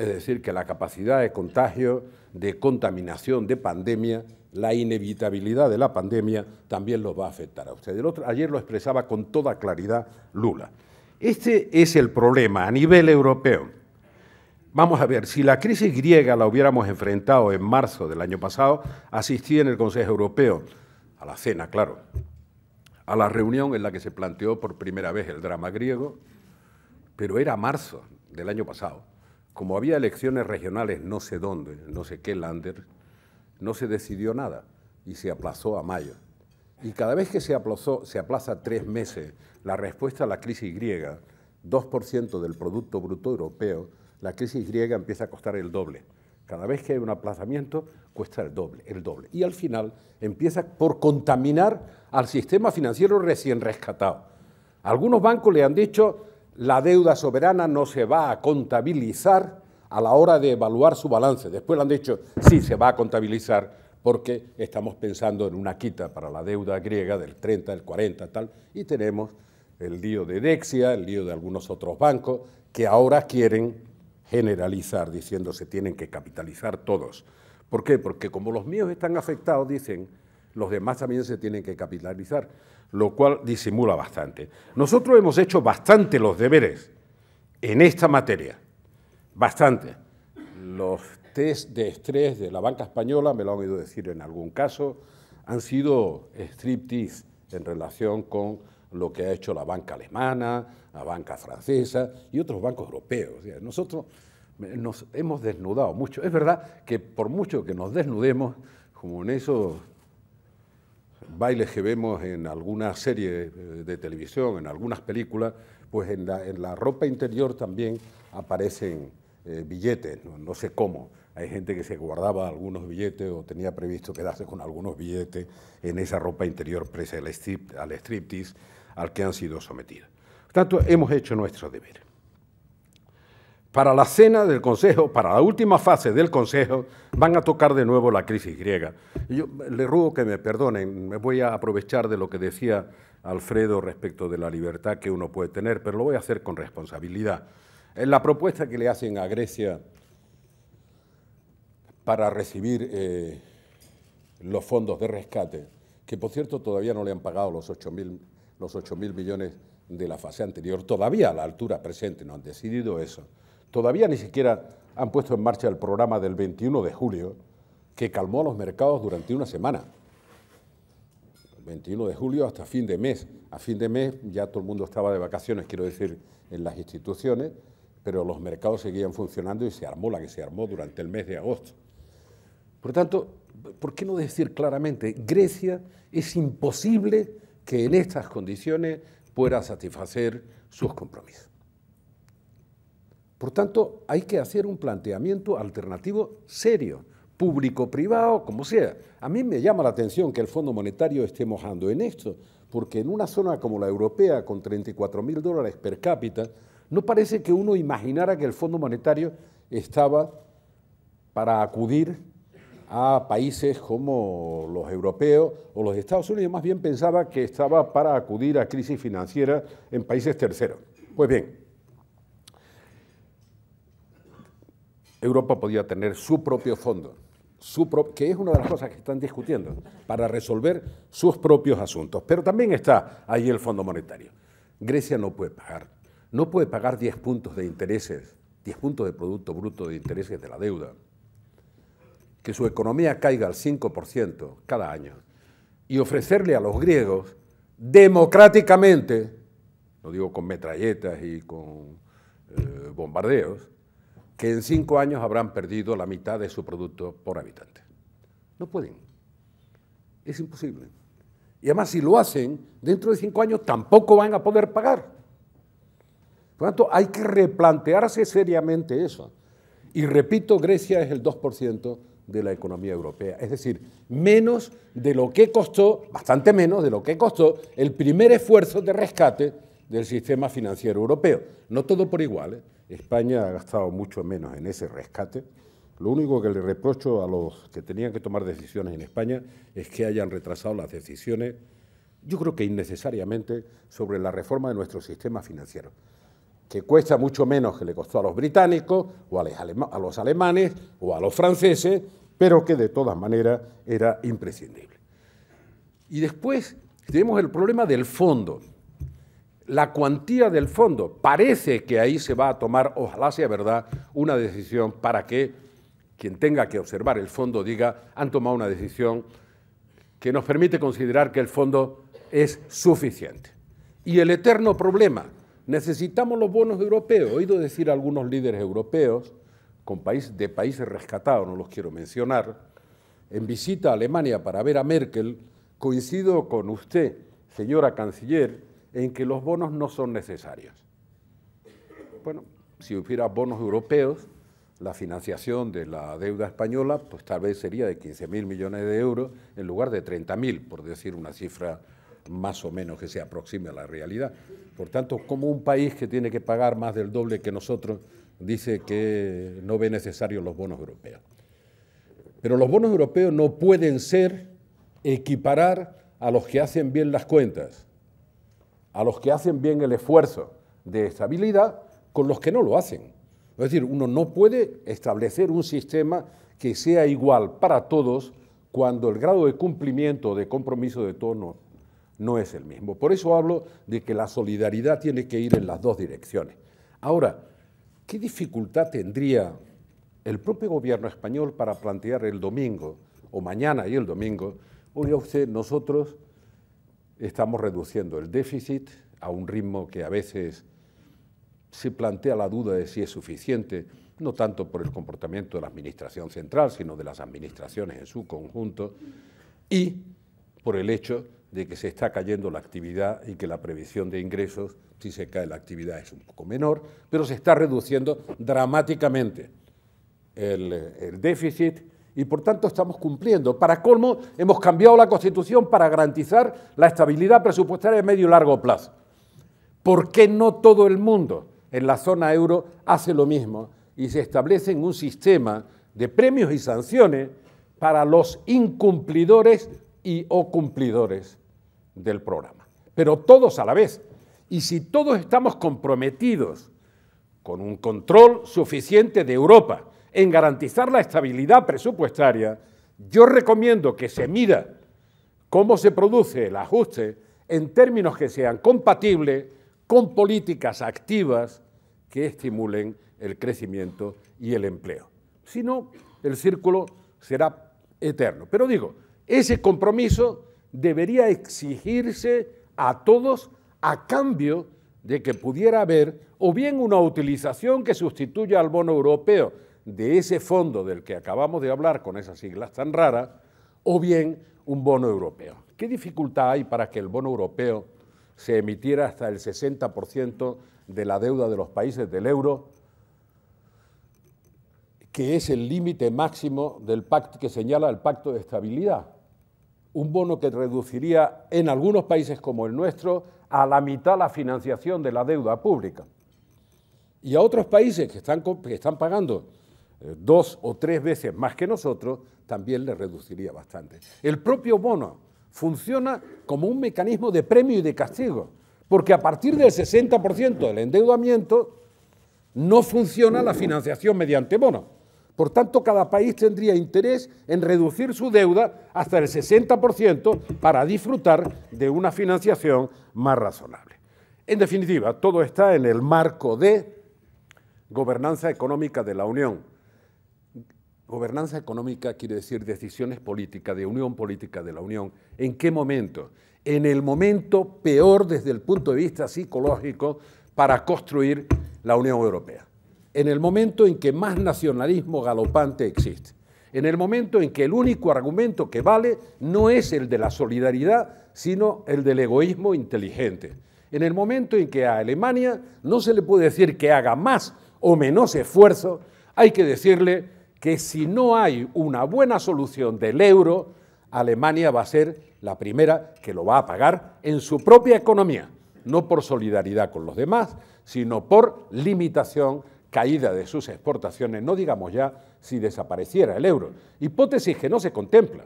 Es decir, que la capacidad de contagio, de contaminación, de pandemia, la inevitabilidad de la pandemia también los va a afectar a ustedes. El otro, ayer lo expresaba con toda claridad Lula. Este es el problema a nivel europeo. Vamos a ver, si la crisis griega la hubiéramos enfrentado en marzo del año pasado, asistí en el Consejo Europeo, a la cena, claro, a la reunión en la que se planteó por primera vez el drama griego, pero era marzo del año pasado como había elecciones regionales no sé dónde, no sé qué lander, no se decidió nada y se aplazó a mayo. Y cada vez que se, aplazó, se aplaza tres meses la respuesta a la crisis griega, 2% del Producto Bruto Europeo, la crisis griega empieza a costar el doble. Cada vez que hay un aplazamiento cuesta el doble, el doble. Y al final empieza por contaminar al sistema financiero recién rescatado. Algunos bancos le han dicho, la deuda soberana no se va a contabilizar a la hora de evaluar su balance. Después le han dicho, sí, se va a contabilizar porque estamos pensando en una quita para la deuda griega del 30, del 40, tal, y tenemos el lío de Dexia, el lío de algunos otros bancos, que ahora quieren generalizar, diciendo se tienen que capitalizar todos. ¿Por qué? Porque como los míos están afectados, dicen, los demás también se tienen que capitalizar lo cual disimula bastante. Nosotros hemos hecho bastante los deberes en esta materia, bastante. Los test de estrés de la banca española, me lo han oído decir en algún caso, han sido striptease en relación con lo que ha hecho la banca alemana, la banca francesa y otros bancos europeos. Nosotros eh, nos hemos desnudado mucho. Es verdad que por mucho que nos desnudemos, como en eso bailes que vemos en algunas series eh, de televisión, en algunas películas, pues en la, ropa interior también aparecen eh, billetes, no, sé cómo. Hay gente que se guardaba algunos billetes o tenía previsto quedarse con algunos billetes en esa ropa interior presa al, striptease al que han sido sometidos. Por tanto, hemos hecho nuestro deber. Para la cena del Consejo, para la última fase del Consejo, van a tocar de nuevo la crisis griega. Yo le ruego que me perdonen, me voy a aprovechar de lo que decía Alfredo respecto de la libertad que uno puede tener, pero lo voy a hacer con responsabilidad. La propuesta que le hacen a Grecia para recibir eh, los fondos de rescate, que por cierto todavía no le han pagado los 8.000 los millones de la fase anterior, todavía a la altura presente, no han decidido eso Todavía ni siquiera han puesto en marcha el programa del 21 de julio que calmó los mercados durante una semana. El 21 de julio hasta fin de mes. A fin de mes ya todo el mundo estaba de vacaciones, quiero decir, en las instituciones, pero los mercados seguían funcionando y se armó la que se armó durante el mes de agosto. Por lo tanto, ¿por qué no decir claramente, Grecia es imposible que en estas condiciones pueda satisfacer sus compromisos? Por tanto, hay que hacer un planteamiento alternativo serio, público, privado, como sea. A mí me llama la atención que el Fondo Monetario esté mojando en esto, porque en una zona como la europea, con 34 mil dólares per cápita, no parece que uno imaginara que el Fondo Monetario estaba para acudir a países como los europeos o los Estados Unidos, más bien pensaba que estaba para acudir a crisis financiera en países terceros. Pues bien, Europa podía tener su propio fondo, que es una de las cosas que están discutiendo, para resolver sus propios asuntos. Pero también está ahí el Fondo Monetario. Grecia no puede pagar, no puede pagar 10 puntos de intereses, 10 puntos de Producto Bruto de intereses de la deuda. Que su economía caiga al 5% cada año y ofrecerle a los griegos democráticamente, lo digo con metralletas y con eh, bombardeos, que en cinco años habrán perdido la mitad de su producto por habitante. No pueden. Es imposible. Y además, si lo hacen, dentro de cinco años tampoco van a poder pagar. Por lo tanto, hay que replantearse seriamente eso. Y repito, Grecia es el 2% de la economía europea, es decir, menos de lo que costó, bastante menos de lo que costó el primer esfuerzo de rescate del sistema financiero europeo. No todo por igual. ¿eh? España ha gastado mucho menos en ese rescate. Lo único que le reprocho a los que tenían que tomar decisiones en España es que hayan retrasado las decisiones, yo creo que innecesariamente, sobre la reforma de nuestro sistema financiero, que cuesta mucho menos que le costó a los británicos o a los alemanes o a los franceses, pero que de todas maneras era imprescindible. Y después tenemos el problema del fondo la cuantía del fondo. Parece que ahí se va a tomar, ojalá sea verdad, una decisión para que quien tenga que observar el fondo diga, han tomado una decisión que nos permite considerar que el fondo es suficiente. Y el eterno problema, necesitamos los bonos europeos. He oído decir algunos líderes europeos, con de países rescatados, no los quiero mencionar, en visita a Alemania para ver a Merkel, coincido con usted, señora canciller, en que los bonos no son necesarios. Bueno, si hubiera bonos europeos, la financiación de la deuda española, pues tal vez sería de 15.000 millones de euros en lugar de 30.000, por decir una cifra más o menos que se aproxime a la realidad. Por tanto, como un país que tiene que pagar más del doble que nosotros, dice que no ve necesarios los bonos europeos. Pero los bonos europeos no pueden ser equiparar a los que hacen bien las cuentas a los que hacen bien el esfuerzo de estabilidad con los que no lo hacen. Es decir, uno no puede establecer un sistema que sea igual para todos cuando el grado de cumplimiento de compromiso de todos no, es el mismo. Por eso hablo de que la solidaridad tiene que ir en las dos direcciones. Ahora, ¿qué dificultad tendría el propio gobierno español para plantear el domingo, o mañana y el domingo, oiga usted, nosotros estamos reduciendo el déficit a un ritmo que a veces se plantea la duda de si es suficiente, no tanto por el comportamiento de la Administración Central, sino de las administraciones en su conjunto, y por el hecho de que se está cayendo la actividad y que la previsión de ingresos, si se cae la actividad, es un poco menor, pero se está reduciendo dramáticamente el, déficit y por tanto estamos cumpliendo. Para colmo, hemos cambiado la Constitución para garantizar la estabilidad presupuestaria a medio y largo plazo. ¿Por qué no todo el mundo en la zona euro hace lo mismo y se establece un sistema de premios y sanciones para los incumplidores y o cumplidores del programa? Pero todos a la vez. Y si todos estamos comprometidos con un control suficiente de Europa, en garantizar la estabilidad presupuestaria, yo recomiendo que se mida cómo se produce el ajuste en términos que sean compatibles con políticas activas que estimulen el crecimiento y el empleo. Si no, el círculo será eterno. Pero digo, ese compromiso debería exigirse a todos a cambio de que pudiera haber o bien una utilización que sustituya al bono europeo, de ese fondo del que acabamos de hablar con esas siglas tan raras, o bien un bono europeo. ¿Qué dificultad hay para que el bono europeo se emitiera hasta el 60% de la deuda de los países del euro, que es el límite máximo del pacto que señala el pacto de estabilidad? Un bono que reduciría en algunos países como el nuestro a la mitad la financiación de la deuda pública. Y a otros países que están, que están pagando eh, dos o tres veces más que nosotros, también le reduciría bastante. El propio bono funciona como un mecanismo de premio y de castigo, porque a partir del 60% del endeudamiento no funciona la financiación mediante bono. Por tanto, cada país tendría interés en reducir su deuda hasta el 60% para disfrutar de una financiación más razonable. En definitiva, todo está en el marco de gobernanza económica de la Unión, Gobernanza económica quiere decir decisiones políticas, de unión política de la Unión. ¿En qué momento? En el momento peor desde el punto de vista psicológico para construir la Unión Europea. En el momento en que más nacionalismo galopante existe. En el momento en que el único argumento que vale no es el de la solidaridad, sino el del egoísmo inteligente. En el momento en que a Alemania no se le puede decir que haga más o menos esfuerzo, hay que decirle que si no hay una buena solución del euro, Alemania va a ser la primera que lo va a pagar en su propia economía, no por solidaridad con los demás, sino por limitación, caída de sus exportaciones, no digamos ya si desapareciera el euro. Hipótesis que no se contempla.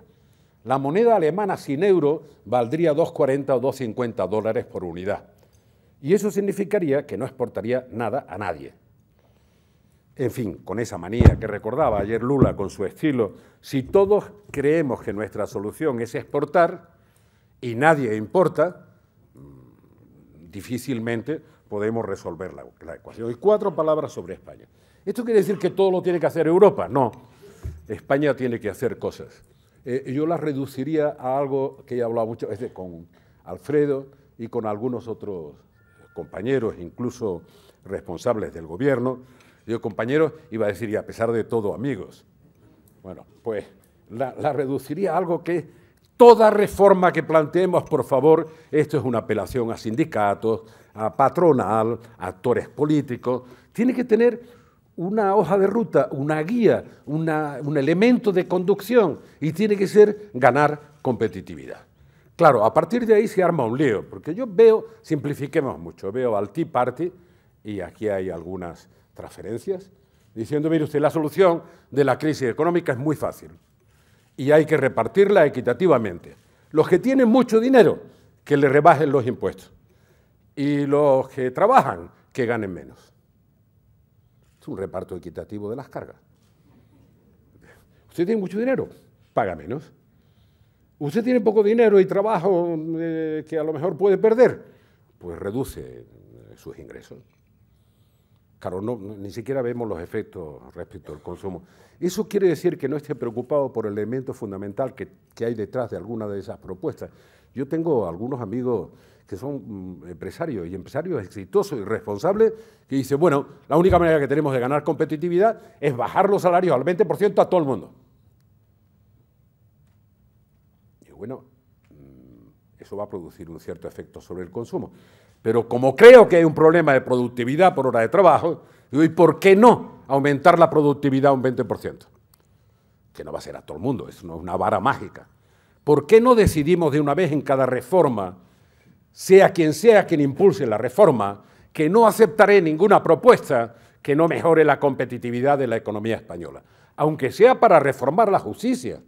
La moneda alemana sin euro valdría 2,40 o 2,50 dólares por unidad. Y eso significaría que no exportaría nada a nadie en fin, con esa manía que recordaba ayer Lula con su estilo, si todos creemos que nuestra solución es exportar y nadie importa, mm, difícilmente podemos resolver la, ecuación. Y cuatro palabras sobre España. ¿Esto quiere decir que todo lo tiene que hacer Europa? No. España tiene que hacer cosas. Eh, yo las reduciría a algo que he hablado muchas veces con Alfredo y con algunos otros compañeros, incluso responsables del gobierno, yo, compañero, iba a decir, y a pesar de todo, amigos. Bueno, pues la, reduciría a algo que toda reforma que planteemos, por favor, esto es una apelación a sindicatos, a patronal, a actores políticos, tiene que tener una hoja de ruta, una guía, un elemento de conducción y tiene que ser ganar competitividad. Claro, a partir de ahí se arma un lío, porque yo veo, simplifiquemos mucho, veo al Tea Party y aquí hay algunas transferencias, diciendo, mire usted, la solución de la crisis económica es muy fácil y hay que repartirla equitativamente. Los que tienen mucho dinero, que le rebajen los impuestos. Y los que trabajan, que ganen menos. Es un reparto equitativo de las cargas. Usted tiene mucho dinero, paga menos. Usted tiene poco dinero y trabajo eh, que a lo mejor puede perder, pues reduce sus ingresos. Claro, ni siquiera vemos los efectos respecto al consumo. Eso quiere decir que no esté preocupado por el elemento fundamental que, que hay detrás de alguna de esas propuestas. Yo tengo algunos amigos que son mm, empresarios y empresarios exitosos y responsables que dicen, bueno, la única manera que tenemos de ganar competitividad es bajar los salarios al 20% a todo el mundo. Y bueno, mm, eso va a producir un cierto efecto sobre el consumo. Pero como creo que hay un problema de productividad por hora de trabajo, ¿y por qué no aumentar la productividad un 20%? Que no va a ser a todo el mundo, es una vara mágica. ¿Por qué no decidimos de una vez en cada reforma, sea quien sea quien impulse la reforma, que no aceptaré ninguna propuesta que no mejore la competitividad de la economía española, aunque sea para reformar la justicia?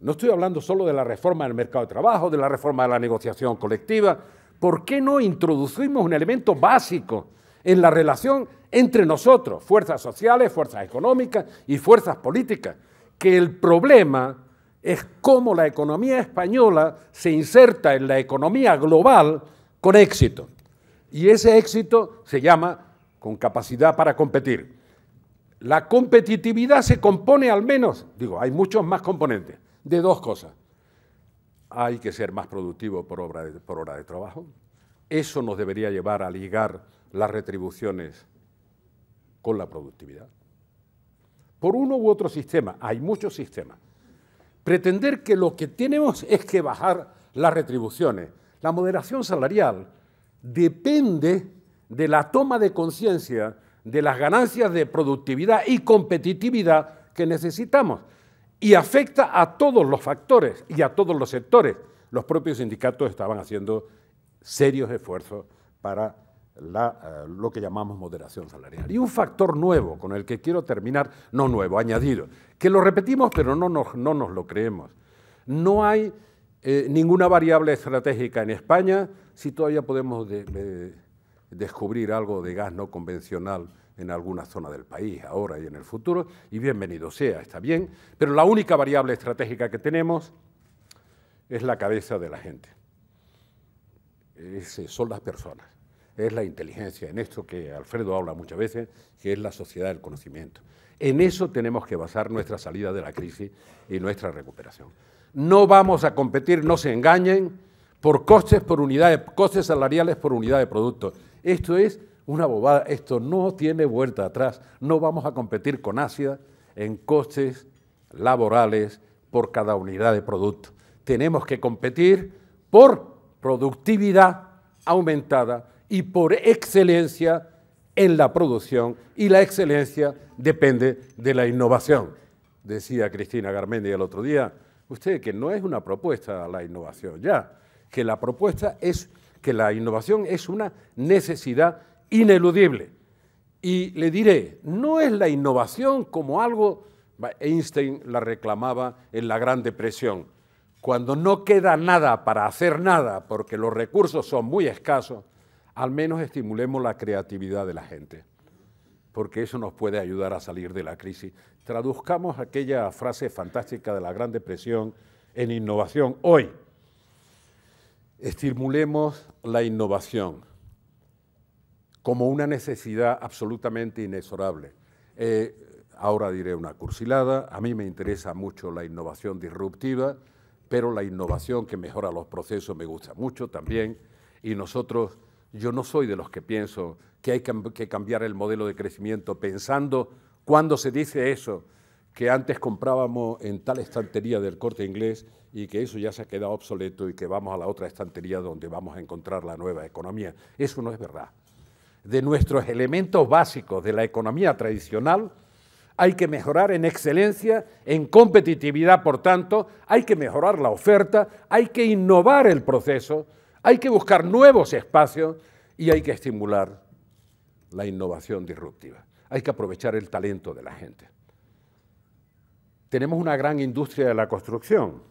No estoy hablando solo de la reforma del mercado de trabajo, de la reforma de la negociación colectiva, ¿por qué no introducimos un elemento básico en la relación entre nosotros, fuerzas sociales, fuerzas económicas y fuerzas políticas? Que el problema es cómo la economía española se inserta en la economía global con éxito. Y ese éxito se llama con capacidad para competir. La competitividad se compone al menos, digo, hay muchos más componentes, de dos cosas hay que ser más productivo por, por hora de trabajo. Eso nos debería llevar a ligar las retribuciones con la productividad. Por uno u otro sistema, hay muchos sistemas. Pretender que lo que tenemos es que bajar las retribuciones. La moderación salarial depende de la toma de conciencia de las ganancias de productividad y competitividad que necesitamos y afecta a todos los factores y a todos los sectores. Los propios sindicatos estaban haciendo serios esfuerzos para eh, lo que llamamos moderación salarial. Y un factor nuevo con el que quiero terminar, no nuevo, añadido, que lo repetimos pero no nos, no nos lo creemos. No hay eh, ninguna variable estratégica en España si todavía podemos descubrir algo de gas no convencional en alguna zona del país, ahora y en el futuro, y bienvenido sea, está bien, pero la única variable estratégica que tenemos es la cabeza de la gente. son las personas, es la inteligencia, en esto que Alfredo habla muchas veces, que es la sociedad del conocimiento. En eso tenemos que basar nuestra salida de la crisis y nuestra recuperación. No vamos a competir, no se engañen, por costes por unidad costes salariales por unidad de producto. Esto es una bobada. Esto no tiene vuelta atrás. No vamos a competir con Asia en costes laborales por cada unidad de producto. Tenemos que competir por productividad aumentada y por excelencia en la producción y la excelencia depende de la innovación. Decía Cristina Garmendi el otro día, usted que no es una propuesta la innovación ya, que la propuesta es que la innovación es una necesidad ineludible. Y le diré, no es la innovación como algo, Einstein la reclamaba en la Gran Depresión, cuando no queda nada para hacer nada porque los recursos son muy escasos, al menos estimulemos la creatividad de la gente, porque eso nos puede ayudar a salir de la crisis. Traduzcamos aquella frase fantástica de la Gran Depresión en innovación hoy. Estimulemos la innovación como una necesidad absolutamente inexorable. Eh, ahora diré una cursilada, a mí me interesa mucho la innovación disruptiva, pero la innovación que mejora los procesos me gusta mucho también, y nosotros, yo no soy de los que pienso que hay que cambiar el modelo de crecimiento pensando cuando se dice eso, que antes comprábamos en tal estantería del corte inglés y que eso ya se ha quedado obsoleto y que vamos a la otra estantería donde vamos a encontrar la nueva economía. Eso no es verdad de nuestros elementos básicos de la economía tradicional, hay que mejorar en excelencia, en competitividad, por tanto, hay que mejorar la oferta, hay que innovar el proceso, hay que buscar nuevos espacios y hay que estimular la innovación disruptiva. Hay que aprovechar el talento de la gente. Tenemos una gran industria de la construcción.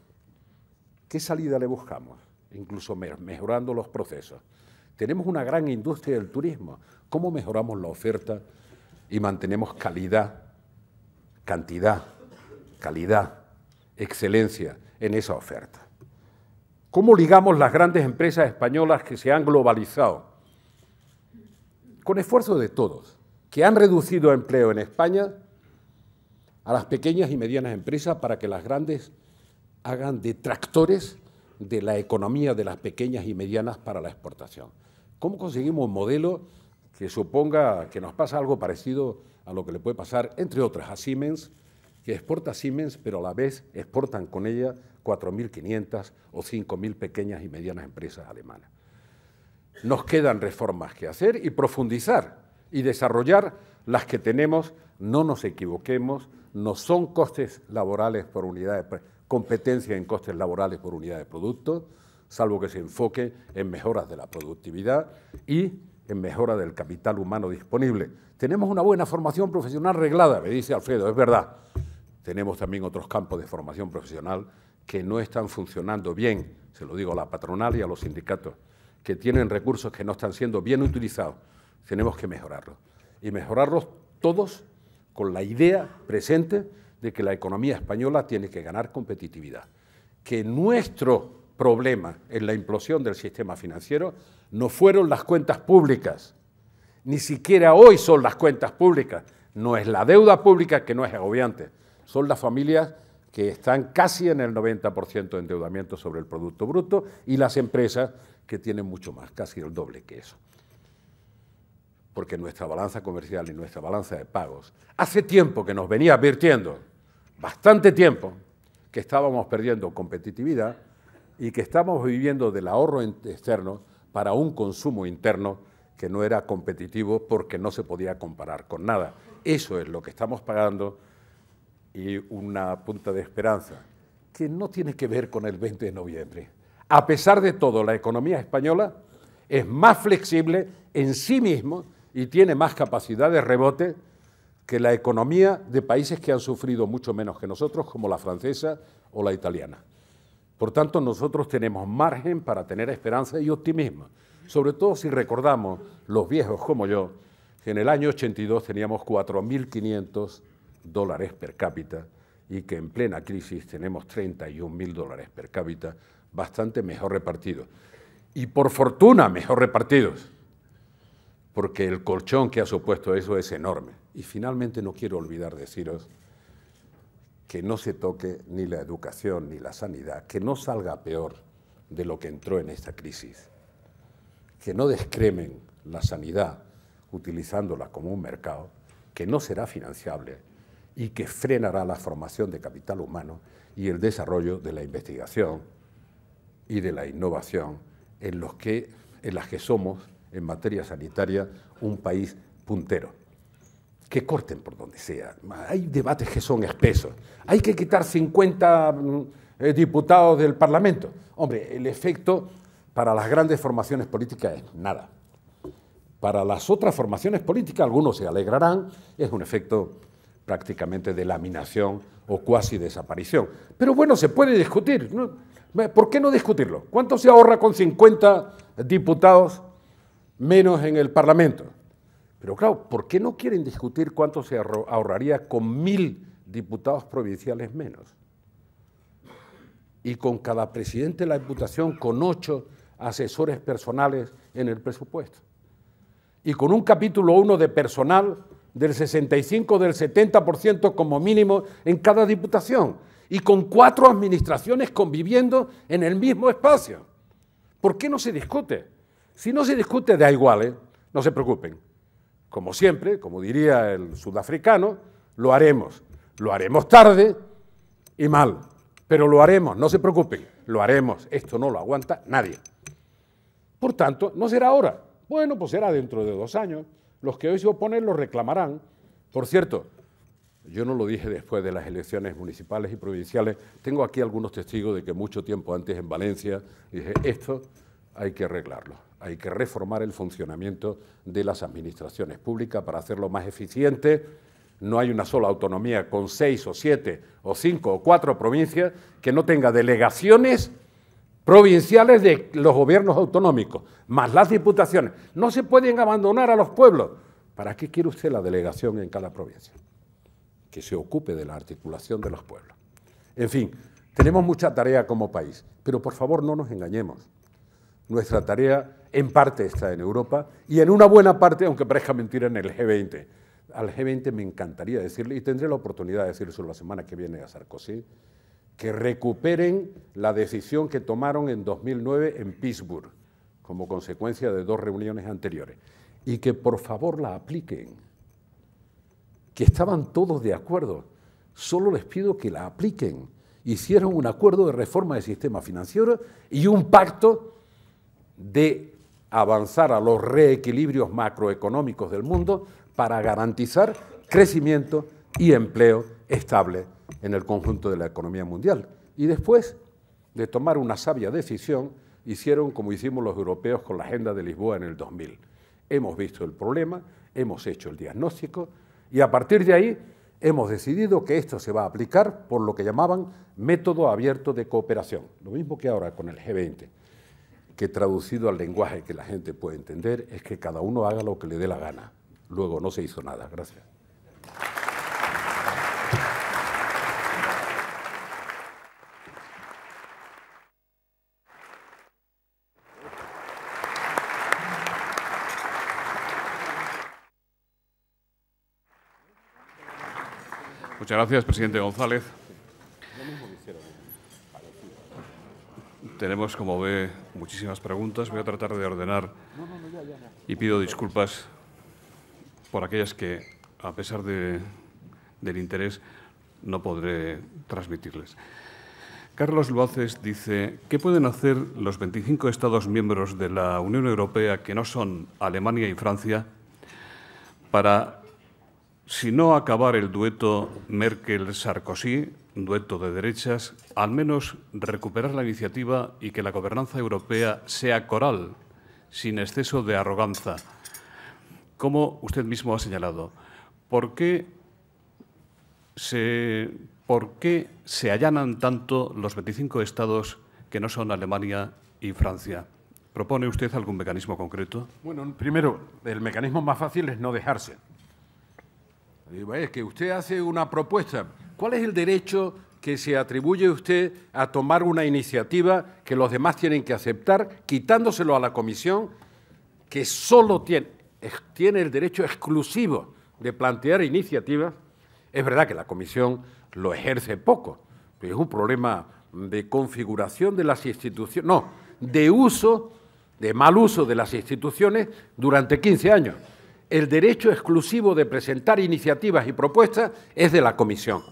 ¿Qué salida le buscamos? Incluso mejorando los procesos. Tenemos una gran industria del turismo. ¿Cómo mejoramos la oferta y mantenemos calidad, cantidad, calidad, excelencia en esa oferta? ¿Cómo ligamos las grandes empresas españolas que se han globalizado? Con esfuerzo de todos, que han reducido empleo en España a las pequeñas y medianas empresas para que las grandes hagan detractores de la economía de las pequeñas y medianas para la exportación. ¿Cómo conseguimos un modelo que suponga que nos pasa algo parecido a lo que le puede pasar, entre otras, a Siemens, que exporta Siemens, pero a la vez exportan con ella 4.500 o 5.000 pequeñas y medianas empresas alemanas? Nos quedan reformas que hacer y profundizar y desarrollar las que tenemos, no nos equivoquemos, no son costes laborales por unidad de competencia en costes laborales por unidad de producto, salvo que se enfoque en mejoras de la productividad y en mejora del capital humano disponible. Tenemos una buena formación profesional reglada, me dice Alfredo, es verdad. Tenemos también otros campos de formación profesional que no están funcionando bien, se lo digo a la patronal y a los sindicatos, que tienen recursos que no están siendo bien utilizados. Tenemos que mejorarlos. Y mejorarlos todos con la idea presente de que la economía española tiene que ganar competitividad, que nuestro problema en la implosión del sistema financiero no fueron las cuentas públicas, ni siquiera hoy son las cuentas públicas, no es la deuda pública que no es agobiante, son las familias que están casi en el 90% de endeudamiento sobre el Producto Bruto y las empresas que tienen mucho más, casi el doble que eso. Porque nuestra balanza comercial y nuestra balanza de pagos hace tiempo que nos venía advirtiendo, bastante tiempo, que estábamos perdiendo competitividad y que estamos viviendo del ahorro externo para un consumo interno que no era competitivo porque no se podía comparar con nada. Eso es lo que estamos pagando y una punta de esperanza que no tiene que ver con el 20 de noviembre. A pesar de todo, la economía española es más flexible en sí mismo y tiene más capacidad de rebote que la economía de países que han sufrido mucho menos que nosotros, como la francesa o la italiana. Por tanto, nosotros tenemos margen para tener esperanza y optimismo, sobre todo si recordamos, los viejos como yo, que en el año 82 teníamos 4.500 dólares per cápita y que en plena crisis tenemos 31.000 dólares per cápita, bastante mejor repartidos. Y por fortuna mejor repartidos, porque el colchón que ha supuesto eso es enorme. Y finalmente no quiero olvidar deciros que no se toque ni la educación ni la sanidad, que no salga peor de lo que entró en esta crisis, que no descremen la sanidad utilizándola como un mercado, que no será financiable y que frenará la formación de capital humano y el desarrollo de la investigación y de la innovación en, los que, en las que somos en materia sanitaria un país puntero que corten por donde sea. Hay debates que son espesos. Hay que quitar 50 mm, eh, diputados del Parlamento. Hombre, el efecto para las grandes formaciones políticas es nada. Para las otras formaciones políticas, algunos se alegrarán, es un efecto prácticamente de laminación o cuasi desaparición. Pero bueno, se puede discutir. ¿Por qué no discutirlo? ¿Cuánto se ahorra con 50 diputados menos en el Parlamento? Pero claro, ¿por qué no quieren discutir cuánto se ahorraría con mil diputados provinciales menos? Y con cada presidente de la Diputación, con ocho asesores personales en el presupuesto. Y con un capítulo uno de personal del 65, del 70% como mínimo en cada diputación. Y con cuatro administraciones conviviendo en el mismo espacio. ¿Por qué no se discute? Si no se discute da igual, iguales, ¿eh? no se preocupen como siempre, como diría el sudafricano, lo haremos. Lo haremos tarde y mal, pero lo haremos, no se preocupen, lo haremos. Esto no lo aguanta nadie. Por tanto, no será ahora. Bueno, pues será dentro de dos años. Los que hoy se oponen lo reclamarán. Por cierto, yo no lo dije después de las elecciones municipales y provinciales. Tengo aquí algunos testigos de que mucho tiempo antes en Valencia dije, esto hay que arreglarlo hay que reformar el funcionamiento de las administraciones públicas para hacerlo más eficiente. No hay una sola autonomía con seis o siete o cinco o cuatro provincias que no tenga delegaciones provinciales de los gobiernos autonómicos, más las diputaciones. No se pueden abandonar a los pueblos. ¿Para qué quiere usted la delegación en cada provincia? Que se ocupe de la articulación de los pueblos. En fin, tenemos mucha tarea como país, pero por favor no nos engañemos. Nuestra tarea en parte está en Europa y en una buena parte, aunque parezca mentira, en el G20. Al G20 me encantaría decirle, y tendré la oportunidad de decirlo la semana que viene a Sarkozy, que recuperen la decisión que tomaron en 2009 en Pittsburgh, como consecuencia de dos reuniones anteriores, y que por favor la apliquen, que estaban todos de acuerdo, solo les pido que la apliquen. Hicieron un acuerdo de reforma del sistema financiero y un pacto de avanzar a los reequilibrios macroeconómicos del mundo para garantizar crecimiento y empleo estable en el conjunto de la economía mundial. Y después de tomar una sabia decisión, hicieron como hicimos los europeos con la Agenda de Lisboa en el 2000. Hemos visto el problema, hemos hecho el diagnóstico y a partir de ahí hemos decidido que esto se va a aplicar por lo que llamaban método abierto de cooperación, lo mismo que ahora con el G20 que traducido al lenguaje que la gente puede entender es que cada uno haga lo que le dé la gana. Luego no se hizo nada. Gracias. Muchas gracias, presidente González. Tenemos, como ve, muchísimas preguntas. Voy a tratar de ordenar y pido disculpas por aquellas que, a pesar del interés, no podré transmitirles. Carlos Luaces dice, ¿qué pueden hacer los 25 Estados miembros de la Unión Europea que no son Alemania y Francia para si no acabar el dueto Merkel-Sarkozy, dueto de derechas, al menos recuperar la iniciativa y que la gobernanza europea sea coral, sin exceso de arrogancia. Como usted mismo ha señalado, ¿por qué se, por qué se allanan tanto los 25 estados que no son Alemania y Francia? ¿Propone usted algún mecanismo concreto? Bueno, primero, el mecanismo más fácil es no dejarse. Es eh, que usted hace una propuesta. ¿Cuál es el derecho que se atribuye usted a tomar una iniciativa que los demás tienen que aceptar, quitándoselo a la comisión, que solo tiene, tiene el derecho exclusivo de plantear iniciativas? Es verdad que la comisión lo ejerce poco, pero es un problema de configuración de las instituciones, no, de uso, de mal uso de las instituciones durante 15 años el derecho exclusivo de presentar iniciativas y propuestas es de la Comisión.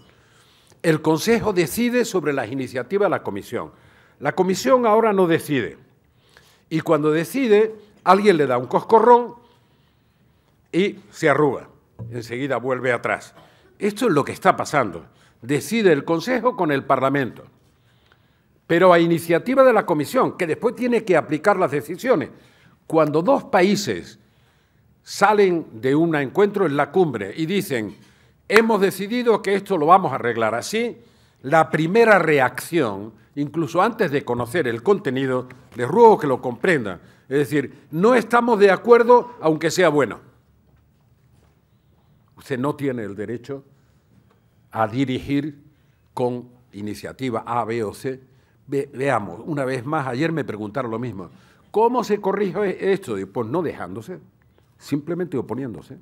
El Consejo decide sobre las iniciativas de la Comisión. La Comisión ahora no decide. Y cuando decide, alguien le da un coscorrón y se arruga. Enseguida vuelve atrás. Esto es lo que está pasando. Decide el Consejo con el Parlamento. Pero a iniciativa de la Comisión, que después tiene que aplicar las decisiones, cuando dos países salen de un encuentro en la cumbre y dicen, hemos decidido que esto lo vamos a arreglar así, la primera reacción, incluso antes de conocer el contenido, les ruego que lo comprendan. Es decir, no estamos de acuerdo aunque sea bueno. Usted no tiene el derecho a dirigir con iniciativa A, B o C. veamos, una vez más, ayer me preguntaron lo mismo. ¿Cómo se corrige esto? Pues no dejándose simplemente oponiéndose.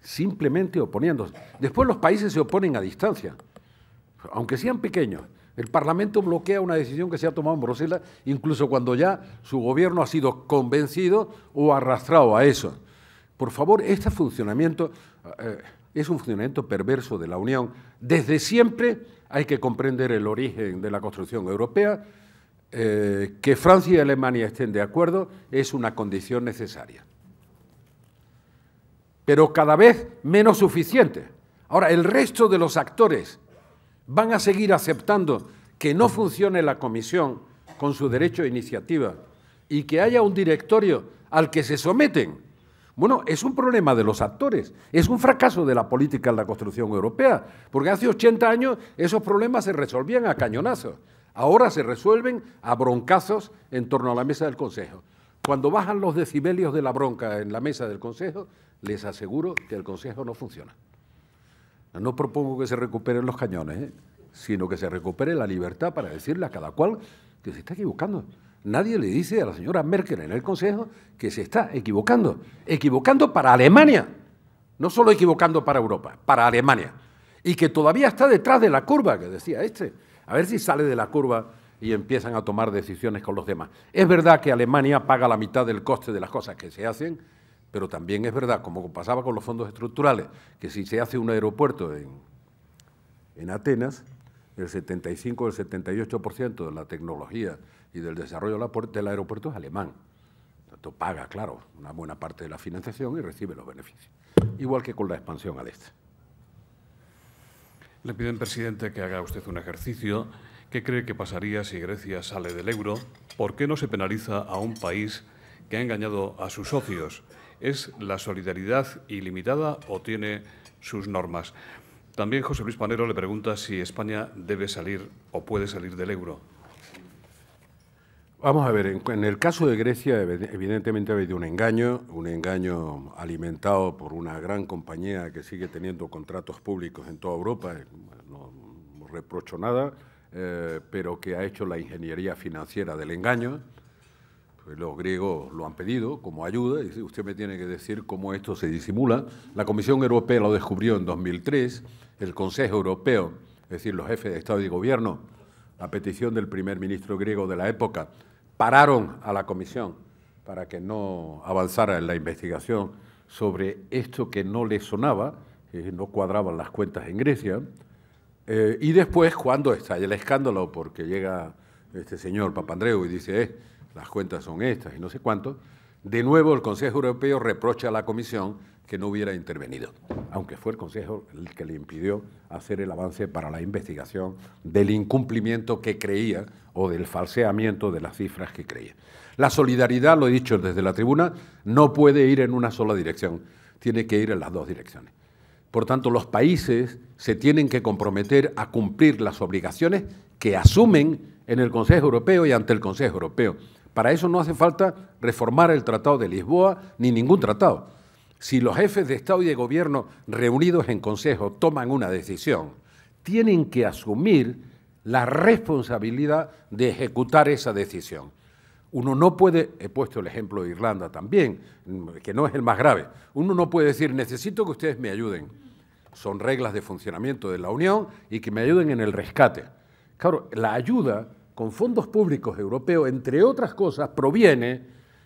Simplemente oponiéndose. Después los países se oponen a distancia, aunque sean pequeños. El Parlamento bloquea una decisión que se ha tomado en Bruselas, incluso cuando ya su gobierno ha sido convencido o arrastrado a eso. Por favor, este funcionamiento eh, es un funcionamiento perverso de la Unión. Desde siempre hay que comprender el origen de la construcción europea. Eh, que Francia y Alemania estén de acuerdo es una condición necesaria pero cada vez menos suficiente. Ahora, el resto de los actores van a seguir aceptando que no funcione la comisión con su derecho de iniciativa y que haya un directorio al que se someten. Bueno, es un problema de los actores, es un fracaso de la política en la construcción europea, porque hace 80 años esos problemas se resolvían a cañonazos, ahora se resuelven a broncazos en torno a la mesa del Consejo. Cuando bajan los decibelios de la bronca en la mesa del Consejo, les aseguro que el Consejo no funciona. No propongo que se recuperen los cañones, ¿eh? sino que se recupere la libertad para decirle a cada cual que se está equivocando. Nadie le dice a la señora Merkel en el Consejo que se está equivocando. Equivocando para Alemania. No solo equivocando para Europa, para Alemania. Y que todavía está detrás de la curva, que decía este. A ver si sale de la curva y empiezan a tomar decisiones con los demás. Es verdad que Alemania paga la mitad del coste de las cosas que se hacen, pero también es verdad, como pasaba con los fondos estructurales, que si se hace un aeropuerto en, Atenas, el 75 o el 78% de la tecnología y del desarrollo del aeropuerto es alemán. Tanto paga, claro, una buena parte de la financiación y recibe los beneficios. Igual que con la expansión al este. Le piden, presidente, que haga usted un ejercicio. ¿Qué cree que pasaría si Grecia sale del euro? ¿Por qué no se penaliza a un país que ha engañado a sus socios? ¿Es la solidaridad ilimitada o tiene sus normas? También José Luis Panero le pregunta si España debe salir o puede salir del euro. Vamos a ver, en, el caso de Grecia, evidentemente ha habido un engaño, un engaño alimentado por una gran compañía que sigue teniendo contratos públicos en toda Europa, eh, no, reprocho nada, eh, pero que ha hecho la ingeniería financiera del engaño eh, los griegos lo han pedido como ayuda, y usted me tiene que decir cómo esto se disimula. La Comisión Europea lo descubrió en 2003, el Consejo Europeo, es decir, los jefes de Estado y Gobierno, a petición del primer ministro griego de la época, pararon a la Comisión para que no avanzara en la investigación sobre esto que no le sonaba, que no cuadraban las cuentas en Grecia. Eh, y después, cuando estalla el escándalo, porque llega este señor Papandreou y dice, eh, las cuentas son estas y no sé cuánto, de nuevo el Consejo Europeo reprocha a la Comisión que no hubiera intervenido, aunque fue el Consejo el que le impidió hacer el avance para la investigación del incumplimiento que creía o del falseamiento de las cifras que creía. La solidaridad, lo he dicho desde la tribuna, no puede ir en una sola dirección, tiene que ir en las dos direcciones. Por tanto, los países se tienen que comprometer a cumplir las obligaciones que asumen en el Consejo Europeo y ante el Consejo Europeo. Para eso no hace falta reformar el Tratado de Lisboa ni ningún tratado. Si los jefes de Estado y de Gobierno reunidos en Consejo toman una decisión, tienen que asumir la responsabilidad de ejecutar esa decisión. Uno no puede, he puesto el ejemplo de Irlanda también, que no es el más grave, uno no puede decir, necesito que ustedes me ayuden. Son reglas de funcionamiento de la Unión y que me ayuden en el rescate. Claro, la ayuda con fondos públicos europeos, entre otras cosas, proviene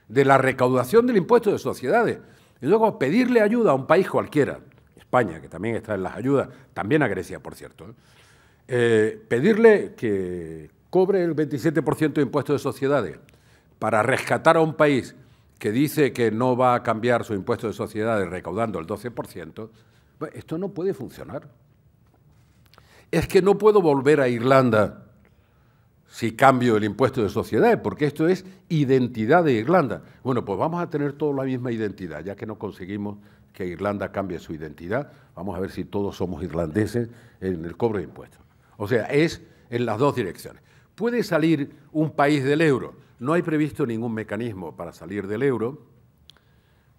de la recaudación del impuesto de sociedades. Y luego pedirle ayuda a un país cualquiera, España, que también está en las ayudas, también a Grecia, por cierto, ¿eh? Eh, pedirle que cobre el 27% de impuesto de sociedades para rescatar a un país que dice que no va a cambiar su impuesto de sociedades recaudando el 12%, esto no puede funcionar. Es que no puedo volver a Irlanda si cambio el impuesto de sociedades, porque esto es identidad de Irlanda. Bueno, pues vamos a tener toda la misma identidad, ya que no conseguimos que Irlanda cambie su identidad, vamos a ver si todos somos irlandeses en el cobro de impuestos. O sea, es en las dos direcciones. Puede salir un país del euro, no hay previsto ningún mecanismo para salir del euro,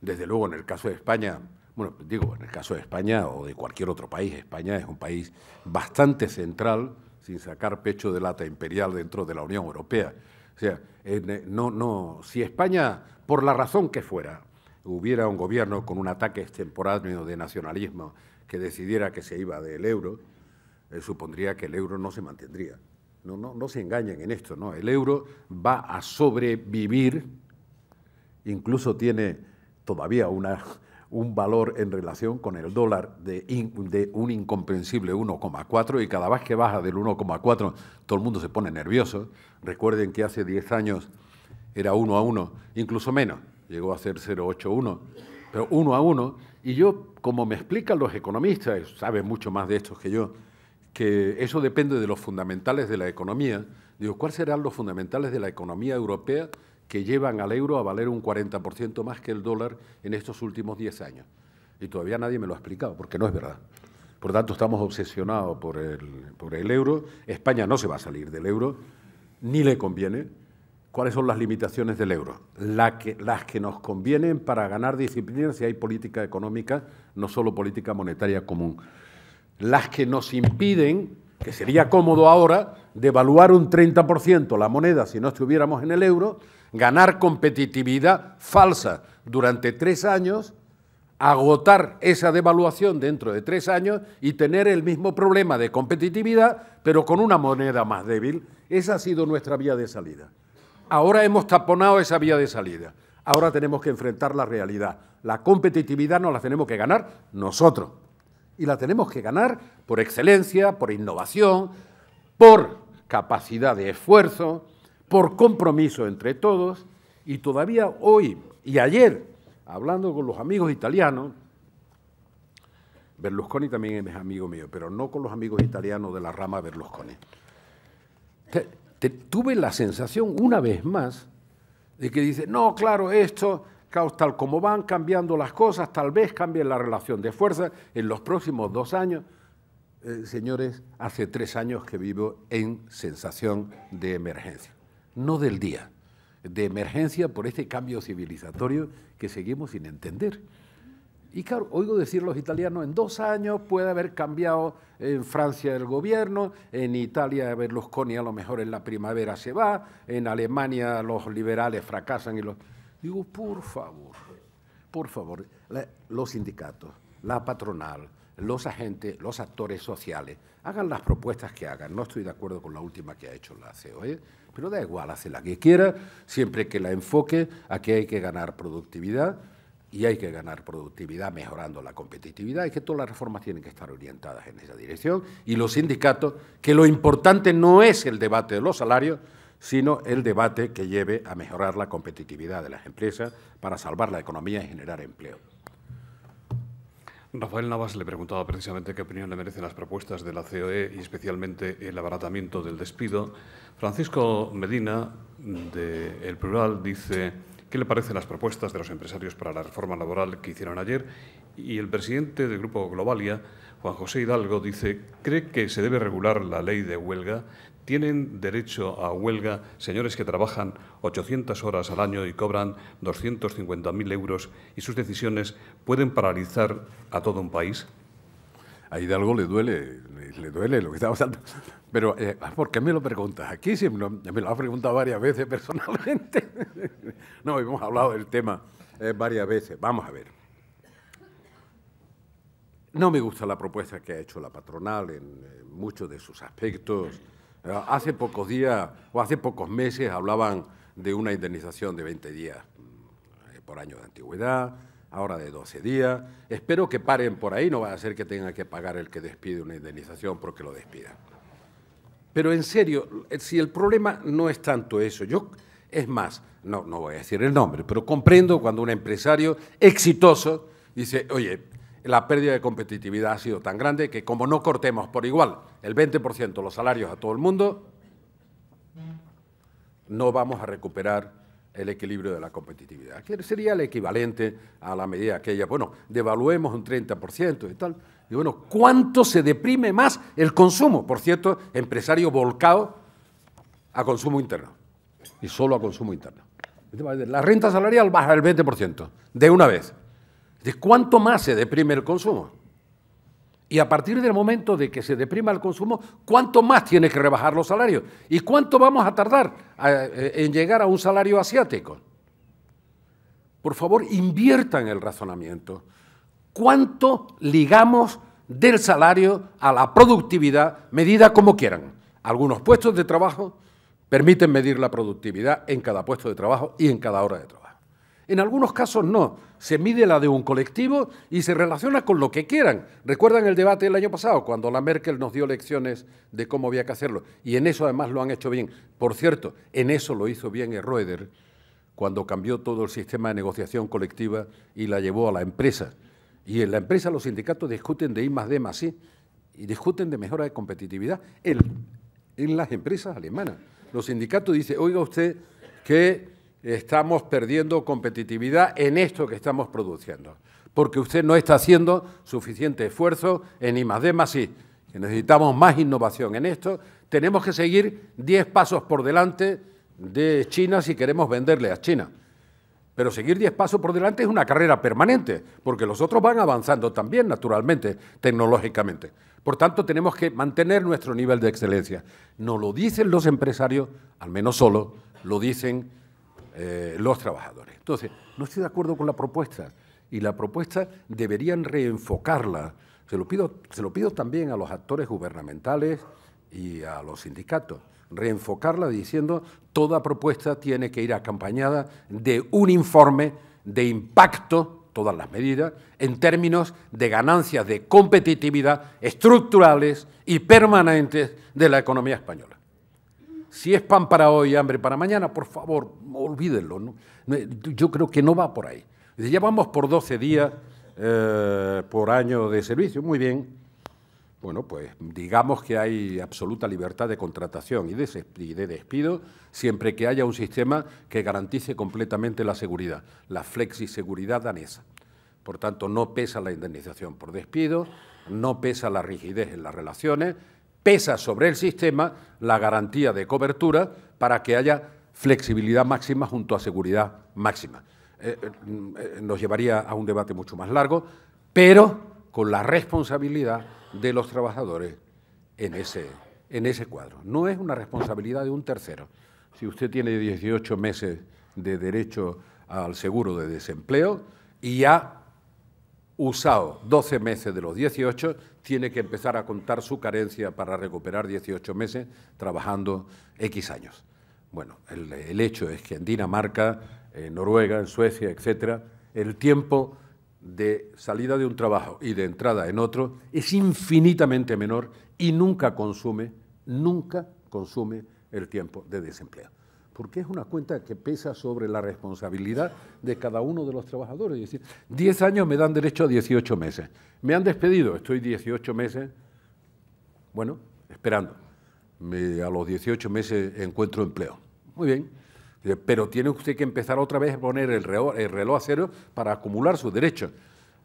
desde luego en el caso de España, bueno, digo, en el caso de España o de cualquier otro país, España es un país bastante central, sin sacar pecho de lata imperial dentro de la Unión Europea. O sea, eh, no, no, si España, por la razón que fuera, hubiera un gobierno con un ataque extemporáneo de nacionalismo que decidiera que se iba del euro, eh, supondría que el euro no se mantendría. No, no, no se engañen en esto, ¿no? El euro va a sobrevivir, incluso tiene todavía una, un valor en relación con el dólar de, de un incomprensible 1,4 y cada vez que baja del 1,4 todo el mundo se pone nervioso. Recuerden que hace 10 años era 1 a 1, incluso menos, llegó a ser 0,81, pero 1 a 1. Y yo, como me explican los economistas, saben mucho más de estos que yo, que eso depende de los fundamentales de la economía. Digo, ¿cuáles serán los fundamentales de la economía europea que llevan al euro a valer un 40% más que el dólar en estos últimos 10 años. Y todavía nadie me lo ha explicado, porque no es verdad. Por tanto, estamos obsesionados por el, por el euro. España no se va a salir del euro, ni le conviene. ¿Cuáles son las limitaciones del euro? La que, las que nos convienen para ganar disciplina si hay política económica, no solo política monetaria común. Las que nos impiden, que sería cómodo ahora, devaluar un 30% la moneda si no estuviéramos en el euro ganar competitividad falsa durante tres años, agotar esa devaluación dentro de tres años y tener el mismo problema de competitividad, pero con una moneda más débil. Esa ha sido nuestra vía de salida. Ahora hemos taponado esa vía de salida. Ahora tenemos que enfrentar la realidad. La competitividad no la tenemos que ganar nosotros. Y la tenemos que ganar por excelencia, por innovación, por capacidad de esfuerzo, por compromiso entre todos, y todavía hoy y ayer, hablando con los amigos italianos, Berlusconi también es amigo mío, pero no con los amigos italianos de la rama Berlusconi. tuve la sensación una vez más de que dice, no, claro, esto, tal como van cambiando las cosas, tal vez cambie la relación de fuerza en los próximos dos años. Eh, señores, hace tres años que vivo en sensación de emergencia no del día, de emergencia por este cambio civilizatorio que seguimos sin entender. Y claro, oigo decir los italianos, en dos años puede haber cambiado en Francia el gobierno, en Italia Berlusconi a lo mejor en la primavera se va, en Alemania los liberales fracasan y los... Digo, por favor, por favor, los sindicatos, la patronal, los agentes, los actores sociales, hagan las propuestas que hagan. No estoy de acuerdo con la última que ha hecho la COE pero da igual, hace la que quiera, siempre que la enfoque a que hay que ganar productividad y hay que ganar productividad mejorando la competitividad y que todas las reformas tienen que estar orientadas en esa dirección. Y los sindicatos, que lo importante no es el debate de los salarios, sino el debate que lleve a mejorar la competitividad de las empresas para salvar la economía y generar empleo. Rafael Navas le preguntaba precisamente qué opinión le merecen las propuestas de la COE y especialmente el abaratamiento del despido. Francisco Medina, de El Plural, dice qué le parecen las propuestas de los empresarios para la reforma laboral que hicieron ayer y el presidente del Grupo Globalia, Juan José Hidalgo, dice cree que se debe regular la ley de huelga tienen derecho a huelga señores que trabajan 800 horas al año y cobran 250.000 euros y sus decisiones pueden paralizar a todo un país. A Hidalgo le duele, le duele lo que está pasando. Pero, eh, ah, ¿por qué me lo preguntas? Aquí sí, me lo ha preguntado varias veces personalmente. no, hemos hablado del tema eh, varias veces. Vamos a ver. No me gusta la propuesta que ha hecho la patronal en eh, muchos de sus aspectos. Hace pocos días o hace pocos meses hablaban de una indemnización de 20 días mm, eh, por año de antigüedad, ahora de 12 días. Espero que paren por ahí, no va a ser que tenga que pagar el que despide una indemnización porque lo despida. Pero en serio, eh, si el problema no es tanto eso, yo, es más, no, no voy a decir el nombre, pero comprendo cuando un empresario exitoso dice, oye, la pérdida de competitividad ha sido tan grande que como no cortemos por igual el 20% los salarios a todo el mundo, no vamos a recuperar el equilibrio de la competitividad. sería el equivalente a la medida aquella, bueno, devaluemos un 30% y tal. Y bueno, ¿cuánto se deprime más el consumo? Por cierto, empresario volcado a consumo interno y solo a consumo interno. La renta salarial baja el 20% de una vez de cuánto más se deprime el consumo. Y a partir del momento de que se deprima el consumo, ¿cuánto más tiene que rebajar los salarios? ¿Y cuánto vamos a tardar eh, eh, en llegar a un salario asiático? Por favor, inviertan el razonamiento. ¿Cuánto ligamos del salario a la productividad, medida como quieran? Algunos puestos de trabajo permiten medir la productividad en cada puesto de trabajo y en cada hora de trabajo. En algunos casos no. Se mide la de un colectivo y se relaciona con lo que quieran. ¿Recuerdan el debate del año pasado, cuando la Merkel nos dio lecciones de cómo había que hacerlo? Y en eso además lo han hecho bien. Por cierto, en eso lo hizo bien el Roeder cuando cambió todo el sistema de negociación colectiva y la llevó a la empresa. Y en la empresa los sindicatos discuten de I más D más I y discuten de mejora de competitividad en las empresas alemanas. Los sindicatos dicen, oiga usted que estamos perdiendo competitividad en esto que estamos produciendo, porque usted no está haciendo suficiente esfuerzo en I más que necesitamos más innovación en esto, tenemos que seguir 10 pasos por delante de China si queremos venderle a China. Pero seguir 10 pasos por delante es una carrera permanente, porque los otros van avanzando también, naturalmente, tecnológicamente. Por tanto, tenemos que mantener nuestro nivel de excelencia. No lo dicen los empresarios, al menos solo, lo dicen eh, los trabajadores. Entonces, no estoy de acuerdo con la propuesta y la propuesta deberían reenfocarla. Se lo pido, se lo pido también a los actores gubernamentales y a los sindicatos reenfocarla diciendo toda propuesta tiene que ir acompañada de un informe de impacto, todas las medidas, en términos de ganancias de competitividad estructurales y permanentes de la economía española si es pan para hoy, hambre para mañana, por favor, olvídenlo. Yo creo que no va por ahí. Ya vamos por 12 días eh, por año de servicio, muy bien. Bueno, pues digamos que hay absoluta libertad de contratación y de, despido siempre que haya un sistema que garantice completamente la seguridad, la seguridad danesa. Por tanto, no pesa la indemnización por despido, no pesa la rigidez en las relaciones, pesa sobre el sistema la garantía de cobertura para que haya flexibilidad máxima junto a seguridad máxima. Eh, eh, mm, eh, nos llevaría a un debate mucho más largo, pero con la responsabilidad de los trabajadores en ese, en ese cuadro. No es una responsabilidad de un tercero. Si usted tiene 18 meses de derecho al seguro de desempleo y ha usado 12 meses de los 18, tiene que empezar a contar su carencia para recuperar 18 meses trabajando X años. Bueno, el, hecho es que en Dinamarca, en Noruega, en Suecia, etcétera, el tiempo de salida de un trabajo y de entrada en otro es infinitamente menor y nunca consume, nunca consume el tiempo de desempleo porque es una cuenta que pesa sobre la responsabilidad de cada uno de los trabajadores. Es decir, 10 años me dan derecho a 18 meses. Me han despedido, estoy 18 meses, bueno, esperando. a los 18 meses encuentro empleo. Muy bien, eh, pero tiene usted que empezar otra vez a poner el reloj, a cero para acumular sus derechos.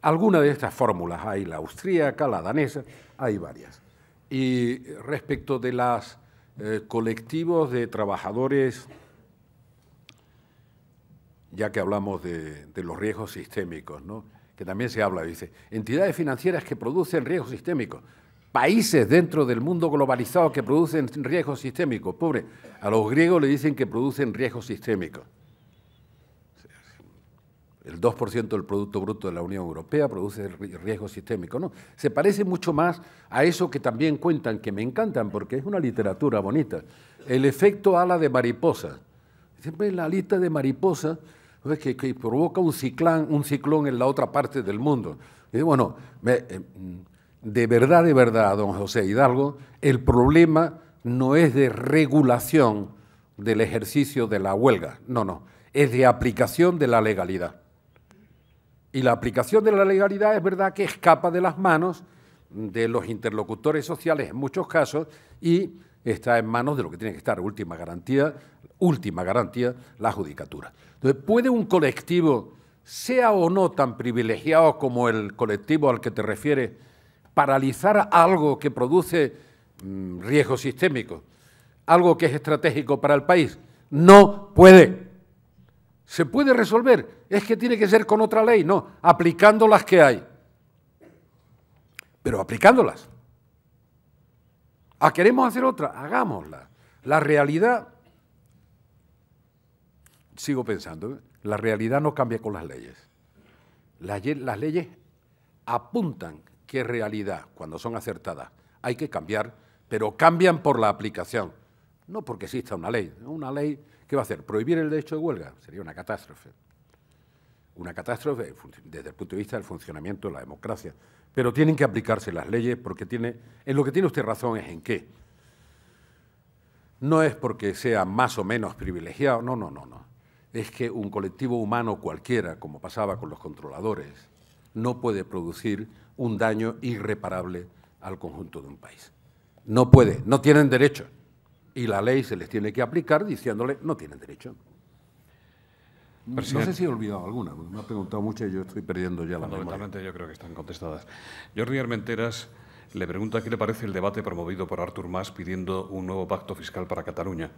Alguna de estas fórmulas, hay la austríaca, la danesa, hay varias. Y respecto de los eh, colectivos de trabajadores ya que hablamos de, los riesgos sistémicos, ¿no? que también se habla, dice, entidades financieras que producen riesgos sistémicos, países dentro del mundo globalizado que producen riesgos sistémicos, pobre, a los griegos le dicen que producen riesgos sistémicos. El 2% del Producto Bruto de la Unión Europea produce riesgos sistémicos, se parece mucho más a eso que también cuentan, que me encantan, porque es una literatura bonita. El efecto ala de mariposa. Siempre la lista de mariposa pues que, que provoca un, un ciclón en la otra parte del mundo. Y bueno, eh, mm, de verdad, de verdad, don José Hidalgo, el problema no es de regulación del ejercicio de la huelga, no, no, es de aplicación de la legalidad. Y la aplicación de la legalidad es verdad que escapa de las manos de los interlocutores sociales en muchos casos y está en manos de lo que tiene que estar última garantía, última garantía, la judicatura. Entonces, ¿puede un colectivo, sea o no tan privilegiado como el colectivo al que te refieres, paralizar algo que produce riesgos mm, riesgo sistémico, algo que es estratégico para el país? No puede. ¿Se puede resolver? Es que tiene que ser con otra ley, no, aplicando las que hay. Pero aplicándolas. ¿A ah, queremos hacer otra? Hagámosla. La realidad sigo pensando, la realidad no cambia con las leyes. Las, leyes apuntan que realidad, cuando son acertadas, hay que cambiar, pero cambian por la aplicación, no porque exista una ley. Una ley, ¿qué va a hacer? ¿Prohibir el derecho de huelga? Sería una catástrofe. Una catástrofe desde el punto de vista del funcionamiento de la democracia. Pero tienen que aplicarse las leyes porque tiene, en lo que tiene usted razón es en qué. No es porque sea más o menos privilegiado, no, no, no, no es que un colectivo humano cualquiera, como pasaba con los controladores, no puede producir un daño irreparable al conjunto de un país. No puede, no tienen derecho. Y la ley se les tiene que aplicar diciéndole, no tienen derecho. No sé si he olvidado alguna, me ha preguntado mucho y yo estoy perdiendo ya la memoria. yo creo que están contestadas. Jordi Armenteras le pregunta qué le parece el debate promovido por Artur Mas pidiendo un nuevo pacto fiscal para Cataluña.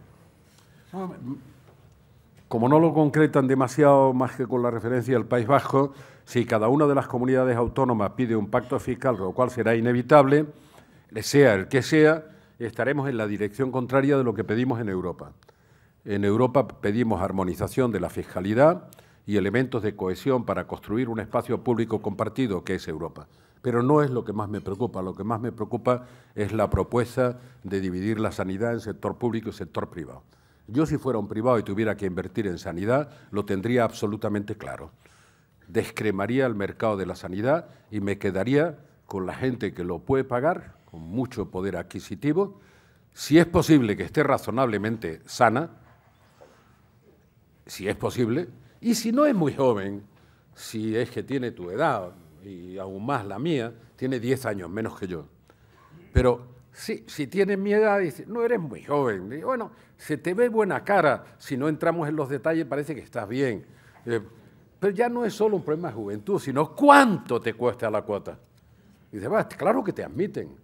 Como no lo concretan demasiado más que con la referencia al País Vasco, si cada una de las comunidades autónomas pide un pacto fiscal, lo cual será inevitable, sea el que sea, estaremos en la dirección contraria de lo que pedimos en Europa. En Europa pedimos armonización de la fiscalidad y elementos de cohesión para construir un espacio público compartido que es Europa. Pero no es lo que más me preocupa, lo que más me preocupa es la propuesta de dividir la sanidad en sector público y sector privado. Yo si fuera un privado y tuviera que invertir en sanidad, lo tendría absolutamente claro. Descremaría el mercado de la sanidad y me quedaría con la gente que lo puede pagar, con mucho poder adquisitivo, si es posible que esté razonablemente sana, si es posible, y si no es muy joven, si es que tiene tu edad y aún más la mía, tiene 10 años menos que yo. Pero sí, si tiene mi edad, dice, no eres muy joven. bueno, se te ve buena cara, si no entramos en los detalles parece que estás bien. Eh, pero ya no es solo un problema de juventud, sino cuánto te cuesta la cuota. Y dice, claro que te admiten,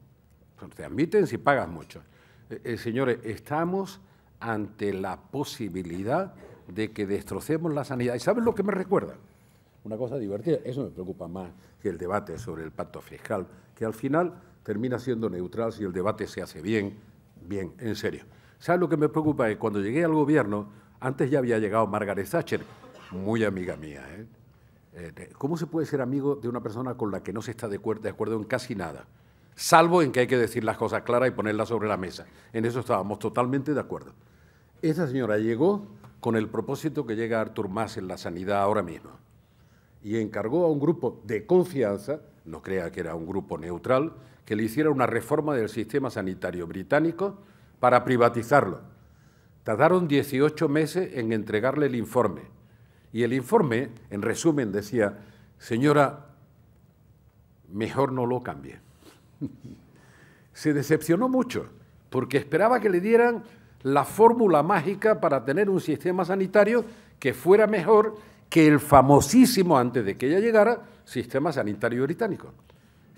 te admiten si pagas mucho. Eh, eh, señores, estamos ante la posibilidad de que destrocemos la sanidad. ¿Y sabes lo que me recuerda? Una cosa divertida, eso me preocupa más que el debate sobre el pacto fiscal, que al final termina siendo neutral si el debate se hace bien, bien, en serio. ¿Sabes lo que me preocupa? Es cuando llegué al gobierno, antes ya había llegado Margaret Thatcher, muy amiga mía. ¿eh? Eh, ¿Cómo se puede ser amigo de una persona con la que no se está de acuerdo, en casi nada? Salvo en que hay que decir las cosas claras y ponerlas sobre la mesa. En eso estábamos totalmente de acuerdo. Esa señora llegó con el propósito que llega Arthur Mas en la sanidad ahora mismo y encargó a un grupo de confianza, no crea que era un grupo neutral, que le hiciera una reforma del sistema sanitario británico para privatizarlo. Tardaron 18 meses en entregarle el informe. Y el informe, en resumen, decía, señora, mejor no lo cambie. Se decepcionó mucho, porque esperaba que le dieran la fórmula mágica para tener un sistema sanitario que fuera mejor que el famosísimo, antes de que ella llegara, sistema sanitario británico,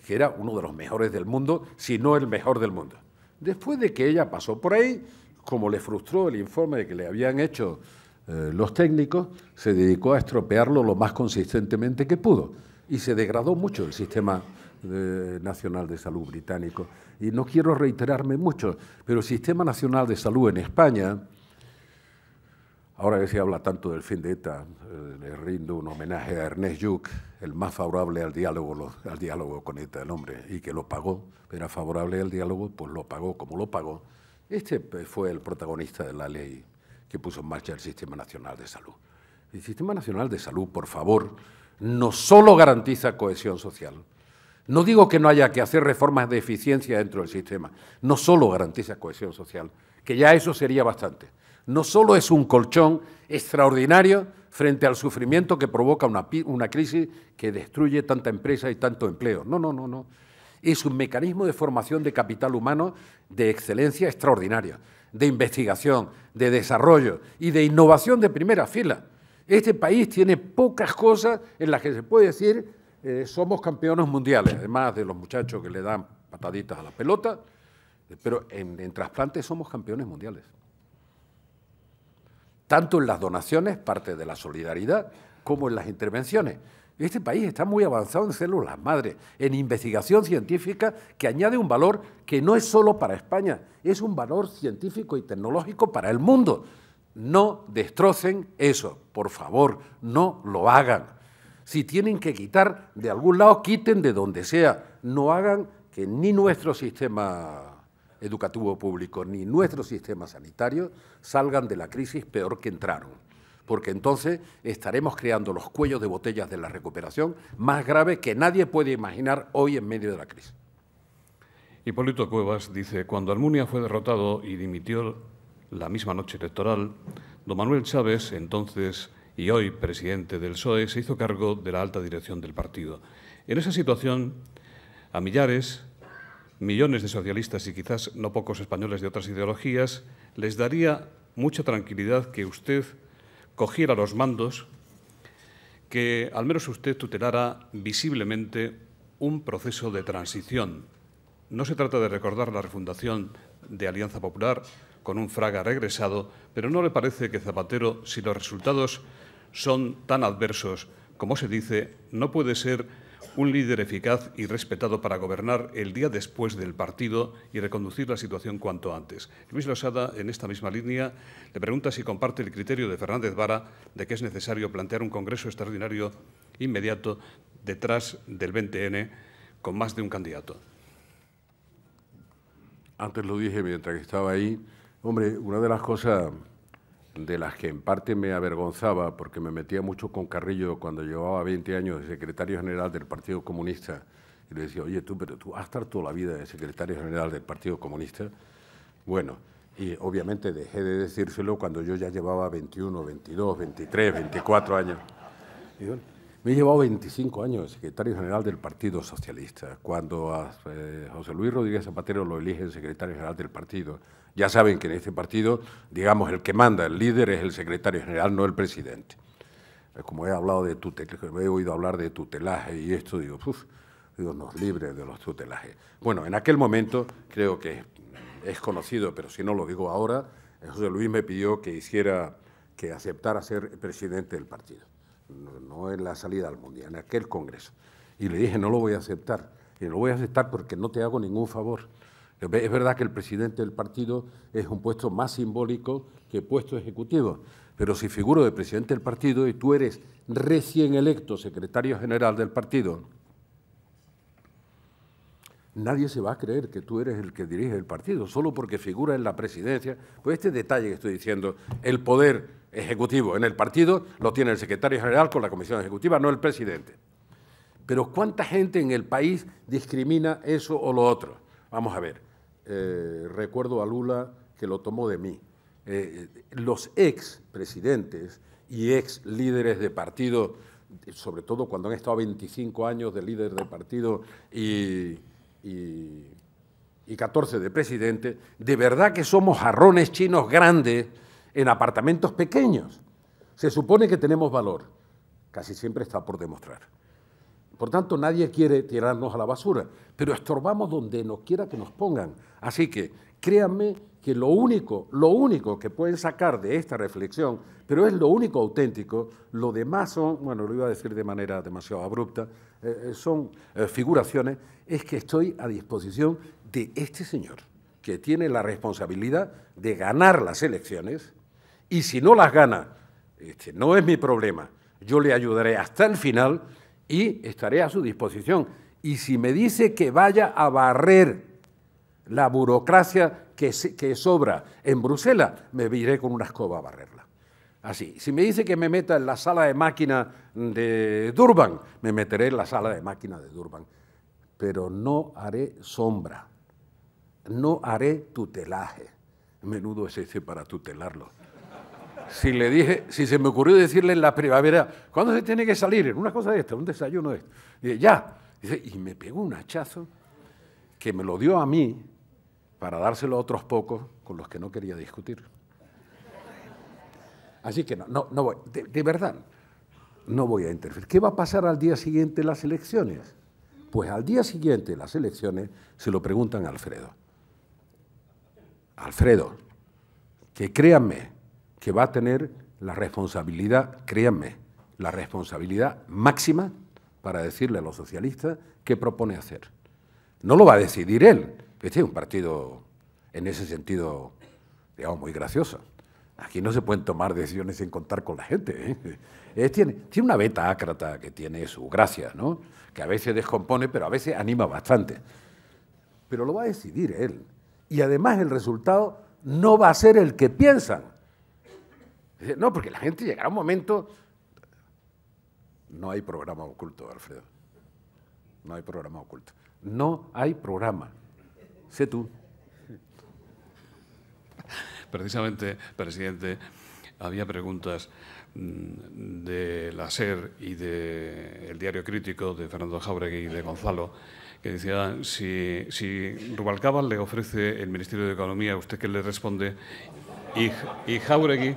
que era uno de los mejores del mundo, si no el mejor del mundo después de que ella pasó por ahí, como le frustró el informe que le habían hecho eh, los técnicos, se dedicó a estropearlo lo más consistentemente que pudo. Y se degradó mucho el sistema eh, Nacional de Salud británico. Y no quiero reiterarme mucho, pero el Sistema Nacional de Salud en España Ahora que se habla tanto del fin de ETA, eh, le rindo un homenaje a Ernest Lluch, el más favorable al diálogo, al diálogo con ETA, el hombre, y que lo pagó, era favorable al diálogo, pues lo pagó como lo pagó. Este pues, fue el protagonista de la ley que puso en marcha el Sistema Nacional de Salud. El Sistema Nacional de Salud, por favor, no solo garantiza cohesión social, no digo que no haya que hacer reformas de eficiencia dentro del sistema, no solo garantiza cohesión social, que ya eso sería bastante no solo es un colchón extraordinario frente al sufrimiento que provoca una, crisis que destruye tanta empresa y tanto empleo. No, no, no, no. Es un mecanismo de formación de capital humano de excelencia extraordinaria, de investigación, de desarrollo y de innovación de primera fila. Este país tiene pocas cosas en las que se puede decir eh, somos campeones mundiales, además de los muchachos que le dan pataditas a la pelota, eh, pero en, en trasplantes somos campeones mundiales tanto en las donaciones, parte de la solidaridad, como en las intervenciones. Este país está muy avanzado en células madre, en investigación científica que añade un valor que no es solo para España, es un valor científico y tecnológico para el mundo. No destrocen eso, por favor, no lo hagan. Si tienen que quitar de algún lado, quiten de donde sea. No hagan que ni nuestro sistema educativo público ni nuestro sistema sanitario salgan de la crisis peor que entraron, porque entonces estaremos creando los cuellos de botellas de la recuperación más grave que nadie puede imaginar hoy en medio de la crisis. Hipólito Cuevas dice, cuando Almunia fue derrotado y dimitió la misma noche electoral, don Manuel Chávez, entonces y hoy presidente del SOE se hizo cargo de la alta dirección del partido. En esa situación, a Millares millones de socialistas y quizás no pocos españoles de otras ideologías, les daría mucha tranquilidad que usted cogiera los mandos, que al menos usted tutelara visiblemente un proceso de transición. No se trata de recordar la refundación de Alianza Popular con un fraga regresado, pero ¿no le parece que Zapatero, si los resultados son tan adversos como se dice, no puede ser un líder eficaz y respetado para gobernar el día después del partido y reconducir la situación cuanto antes. Luis Losada, en esta misma línea, le pregunta si comparte el criterio de Fernández Vara de que es necesario plantear un Congreso extraordinario inmediato detrás del 20N con más de un candidato. Antes lo dije mientras que estaba ahí. Hombre, una de las cosas de las que en parte me avergonzaba porque me metía mucho con Carrillo cuando llevaba 20 años de secretario general del Partido Comunista y le decía, oye tú, pero tú vas a toda la vida de secretario general del Partido Comunista. Bueno, y obviamente dejé de decírselo cuando yo ya llevaba 21, 22, 23, 24 años. Me he llevado 25 años de secretario general del Partido Socialista. Cuando eh, José Luis Rodríguez Zapatero lo elige secretario general del partido, ya saben que en este partido, digamos, el que manda, el líder, es el secretario general, no el presidente. Eh, como he hablado de tutelaje, he oído hablar de tutelaje y esto, digo, uff, digo, nos libre de los tutelajes. Bueno, en aquel momento, creo que es conocido, pero si no lo digo ahora, eh, José Luis me pidió que hiciera, que aceptara ser presidente del partido. No, en la salida al Mundial, en aquel Congreso. Y le dije, no lo voy a aceptar. Y no lo voy a aceptar porque no te hago ningún favor eh, es verdad que el presidente del partido es un puesto más simbólico que puesto ejecutivo, pero si figuro de presidente del partido y tú eres recién electo secretario general del partido, nadie se va a creer que tú eres el que dirige el partido, solo porque figura en la presidencia. Pues este detalle que estoy diciendo, el poder ejecutivo en el partido lo tiene el secretario general con la comisión ejecutiva, no el presidente. Pero ¿cuánta gente en el país discrimina eso o lo otro? Vamos a ver. Eh, recuerdo a Lula que lo tomó de mí. Eh, eh, los ex presidentes y ex líderes de partido, sobre todo cuando han estado 25 años de líder de partido y, y 14 de presidente, de verdad que somos jarrones chinos grandes en apartamentos pequeños. Se supone que tenemos valor, casi siempre está por demostrar. Por tanto, nadie quiere tirarnos a la basura, pero estorbamos donde nos quiera que nos pongan. Así que créanme que lo único, lo único que pueden sacar de esta reflexión, pero es lo único auténtico, lo demás son, bueno, lo iba a decir de manera demasiado abrupta, eh, eh, son eh, figuraciones, es que estoy a disposición de este señor, que tiene la responsabilidad de ganar las elecciones, y si no las gana, este, no es mi problema, yo le ayudaré hasta el final y estaré a su disposición. Y si me dice que vaya a barrer la burocracia que, sobra en Bruselas, me iré con una escoba a barrerla. Así, si me dice que me meta en la sala de máquina de Durban, me meteré en la sala de máquina de Durban. Pero no haré sombra, no haré tutelaje. Menudo es ese para tutelarlo si le dije, si se me ocurrió decirle en la primavera, ¿cuándo se tiene que salir? En una cosa de esta, un desayuno de esto. Y ya. y me pegó un hachazo que me lo dio a mí para dárselo a otros pocos con los que no quería discutir. Así que no, no, no voy, de, verdad, no voy a interferir. ¿Qué va a pasar al día siguiente de las elecciones? Pues al día siguiente de las elecciones se lo preguntan a Alfredo. Alfredo, que créanme, que va a tener la responsabilidad, créanme, la responsabilidad máxima para decirle a los socialistas qué propone hacer. No lo va a decidir él. Este es un partido, en ese sentido, digamos, muy gracioso. Aquí no se pueden tomar decisiones sin contar con la gente. ¿eh? tiene, tiene, una beta ácrata que tiene su gracia, ¿no? que a veces descompone, pero a veces anima bastante. Pero lo va a decidir él. Y además el resultado no va a ser el que piensan. No, porque la gente llegará un momento. No hay programa oculto, Alfredo. No hay programa oculto. No hay programa. Sé tú. Precisamente, presidente, había preguntas mm, de la SER y del diario crítico de Fernando Jauregui y de Gonzalo, que decían si, si Rubalcaba le ofrece el Ministerio de Economía, ¿usted qué le responde? Y, y Jauregui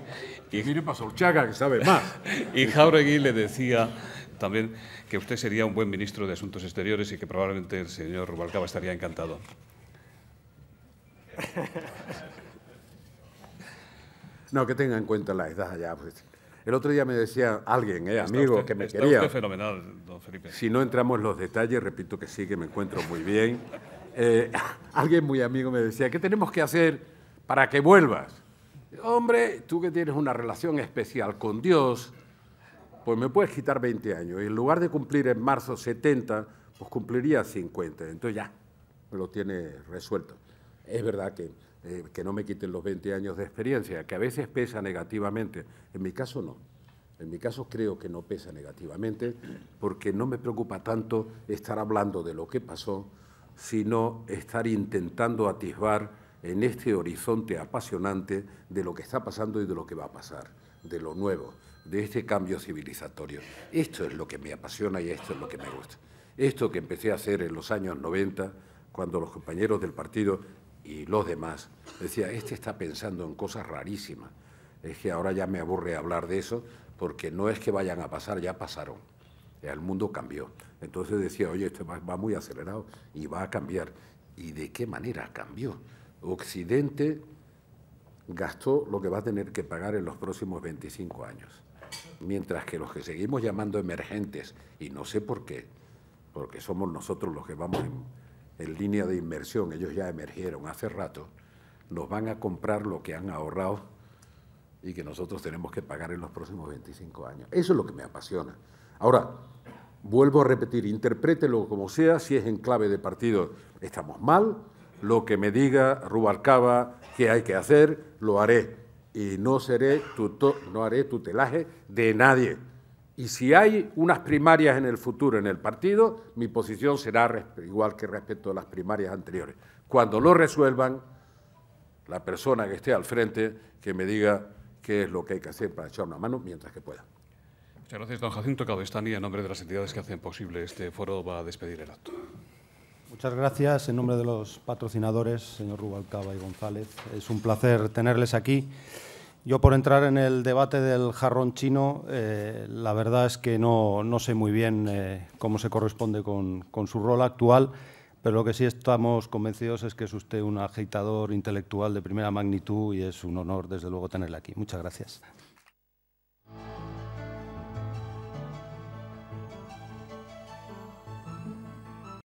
y, Mire que sabe más. y Jauregui le decía también que usted sería un buen ministro de Asuntos Exteriores y que probablemente el señor Rubalcaba estaría encantado. No, que tenga en cuenta la edad allá. Pues. El otro día me decía alguien, eh, amigo, que me está Usted fenomenal, don Felipe. Si no entramos en los detalles, repito que sí, que me encuentro muy bien. Eh, alguien muy amigo me decía, ¿qué tenemos que hacer para que vuelvas? hombre, tú que tienes una relación especial con Dios, pues me puedes quitar 20 años. Y en lugar de cumplir en marzo 70, pues cumpliría 50. Entonces ya, lo tiene resuelto. Es verdad que, eh, que no me quiten los 20 años de experiencia, que a veces pesa negativamente. En mi caso no. En mi caso creo que no pesa negativamente porque no me preocupa tanto estar hablando de lo que pasó, sino estar intentando atisbar en este horizonte apasionante de lo que está pasando y de lo que va a pasar, de lo nuevo, de este cambio civilizatorio. Esto es lo que me apasiona y esto es lo que me gusta. Esto que empecé a hacer en los años 90, cuando los compañeros del partido y los demás decían, este está pensando en cosas rarísimas. Es que ahora ya me aburre hablar de eso, porque no es que vayan a pasar, ya pasaron. El mundo cambió. Entonces decía, oye, esto va, va muy acelerado y va a cambiar. ¿Y de qué manera cambió? Occidente gastó lo que va a tener que pagar en los próximos 25 años, mientras que los que seguimos llamando emergentes, y no sé por qué, porque somos nosotros los que vamos en, línea de inversión, ellos ya emergieron hace rato, nos van a comprar lo que han ahorrado y que nosotros tenemos que pagar en los próximos 25 años. Eso es lo que me apasiona. Ahora, vuelvo a repetir, interprételo como sea, si es en clave de partido estamos mal, lo que me diga Rubalcaba que hay que hacer, lo haré. Y no, seré no haré tutelaje de nadie. Y si hay unas primarias en el futuro en el partido, mi posición será igual que respecto a las primarias anteriores. Cuando lo resuelvan, la persona que esté al frente, que me diga qué es lo que hay que hacer para echar una mano mientras que pueda. Muchas gracias, don Jacinto Cabestani. En nombre de las entidades que hacen posible este foro, va a despedir el acto. Muchas gracias. En nombre de los patrocinadores, señor Rubalcaba y González, es un placer tenerles aquí. Yo por entrar en el debate del jarrón chino, eh, la verdad es que no, sé muy bien eh, cómo se corresponde con, con, su rol actual, pero lo que sí estamos convencidos es que es usted un agitador intelectual de primera magnitud y es un honor, desde luego, tenerle aquí. Muchas gracias.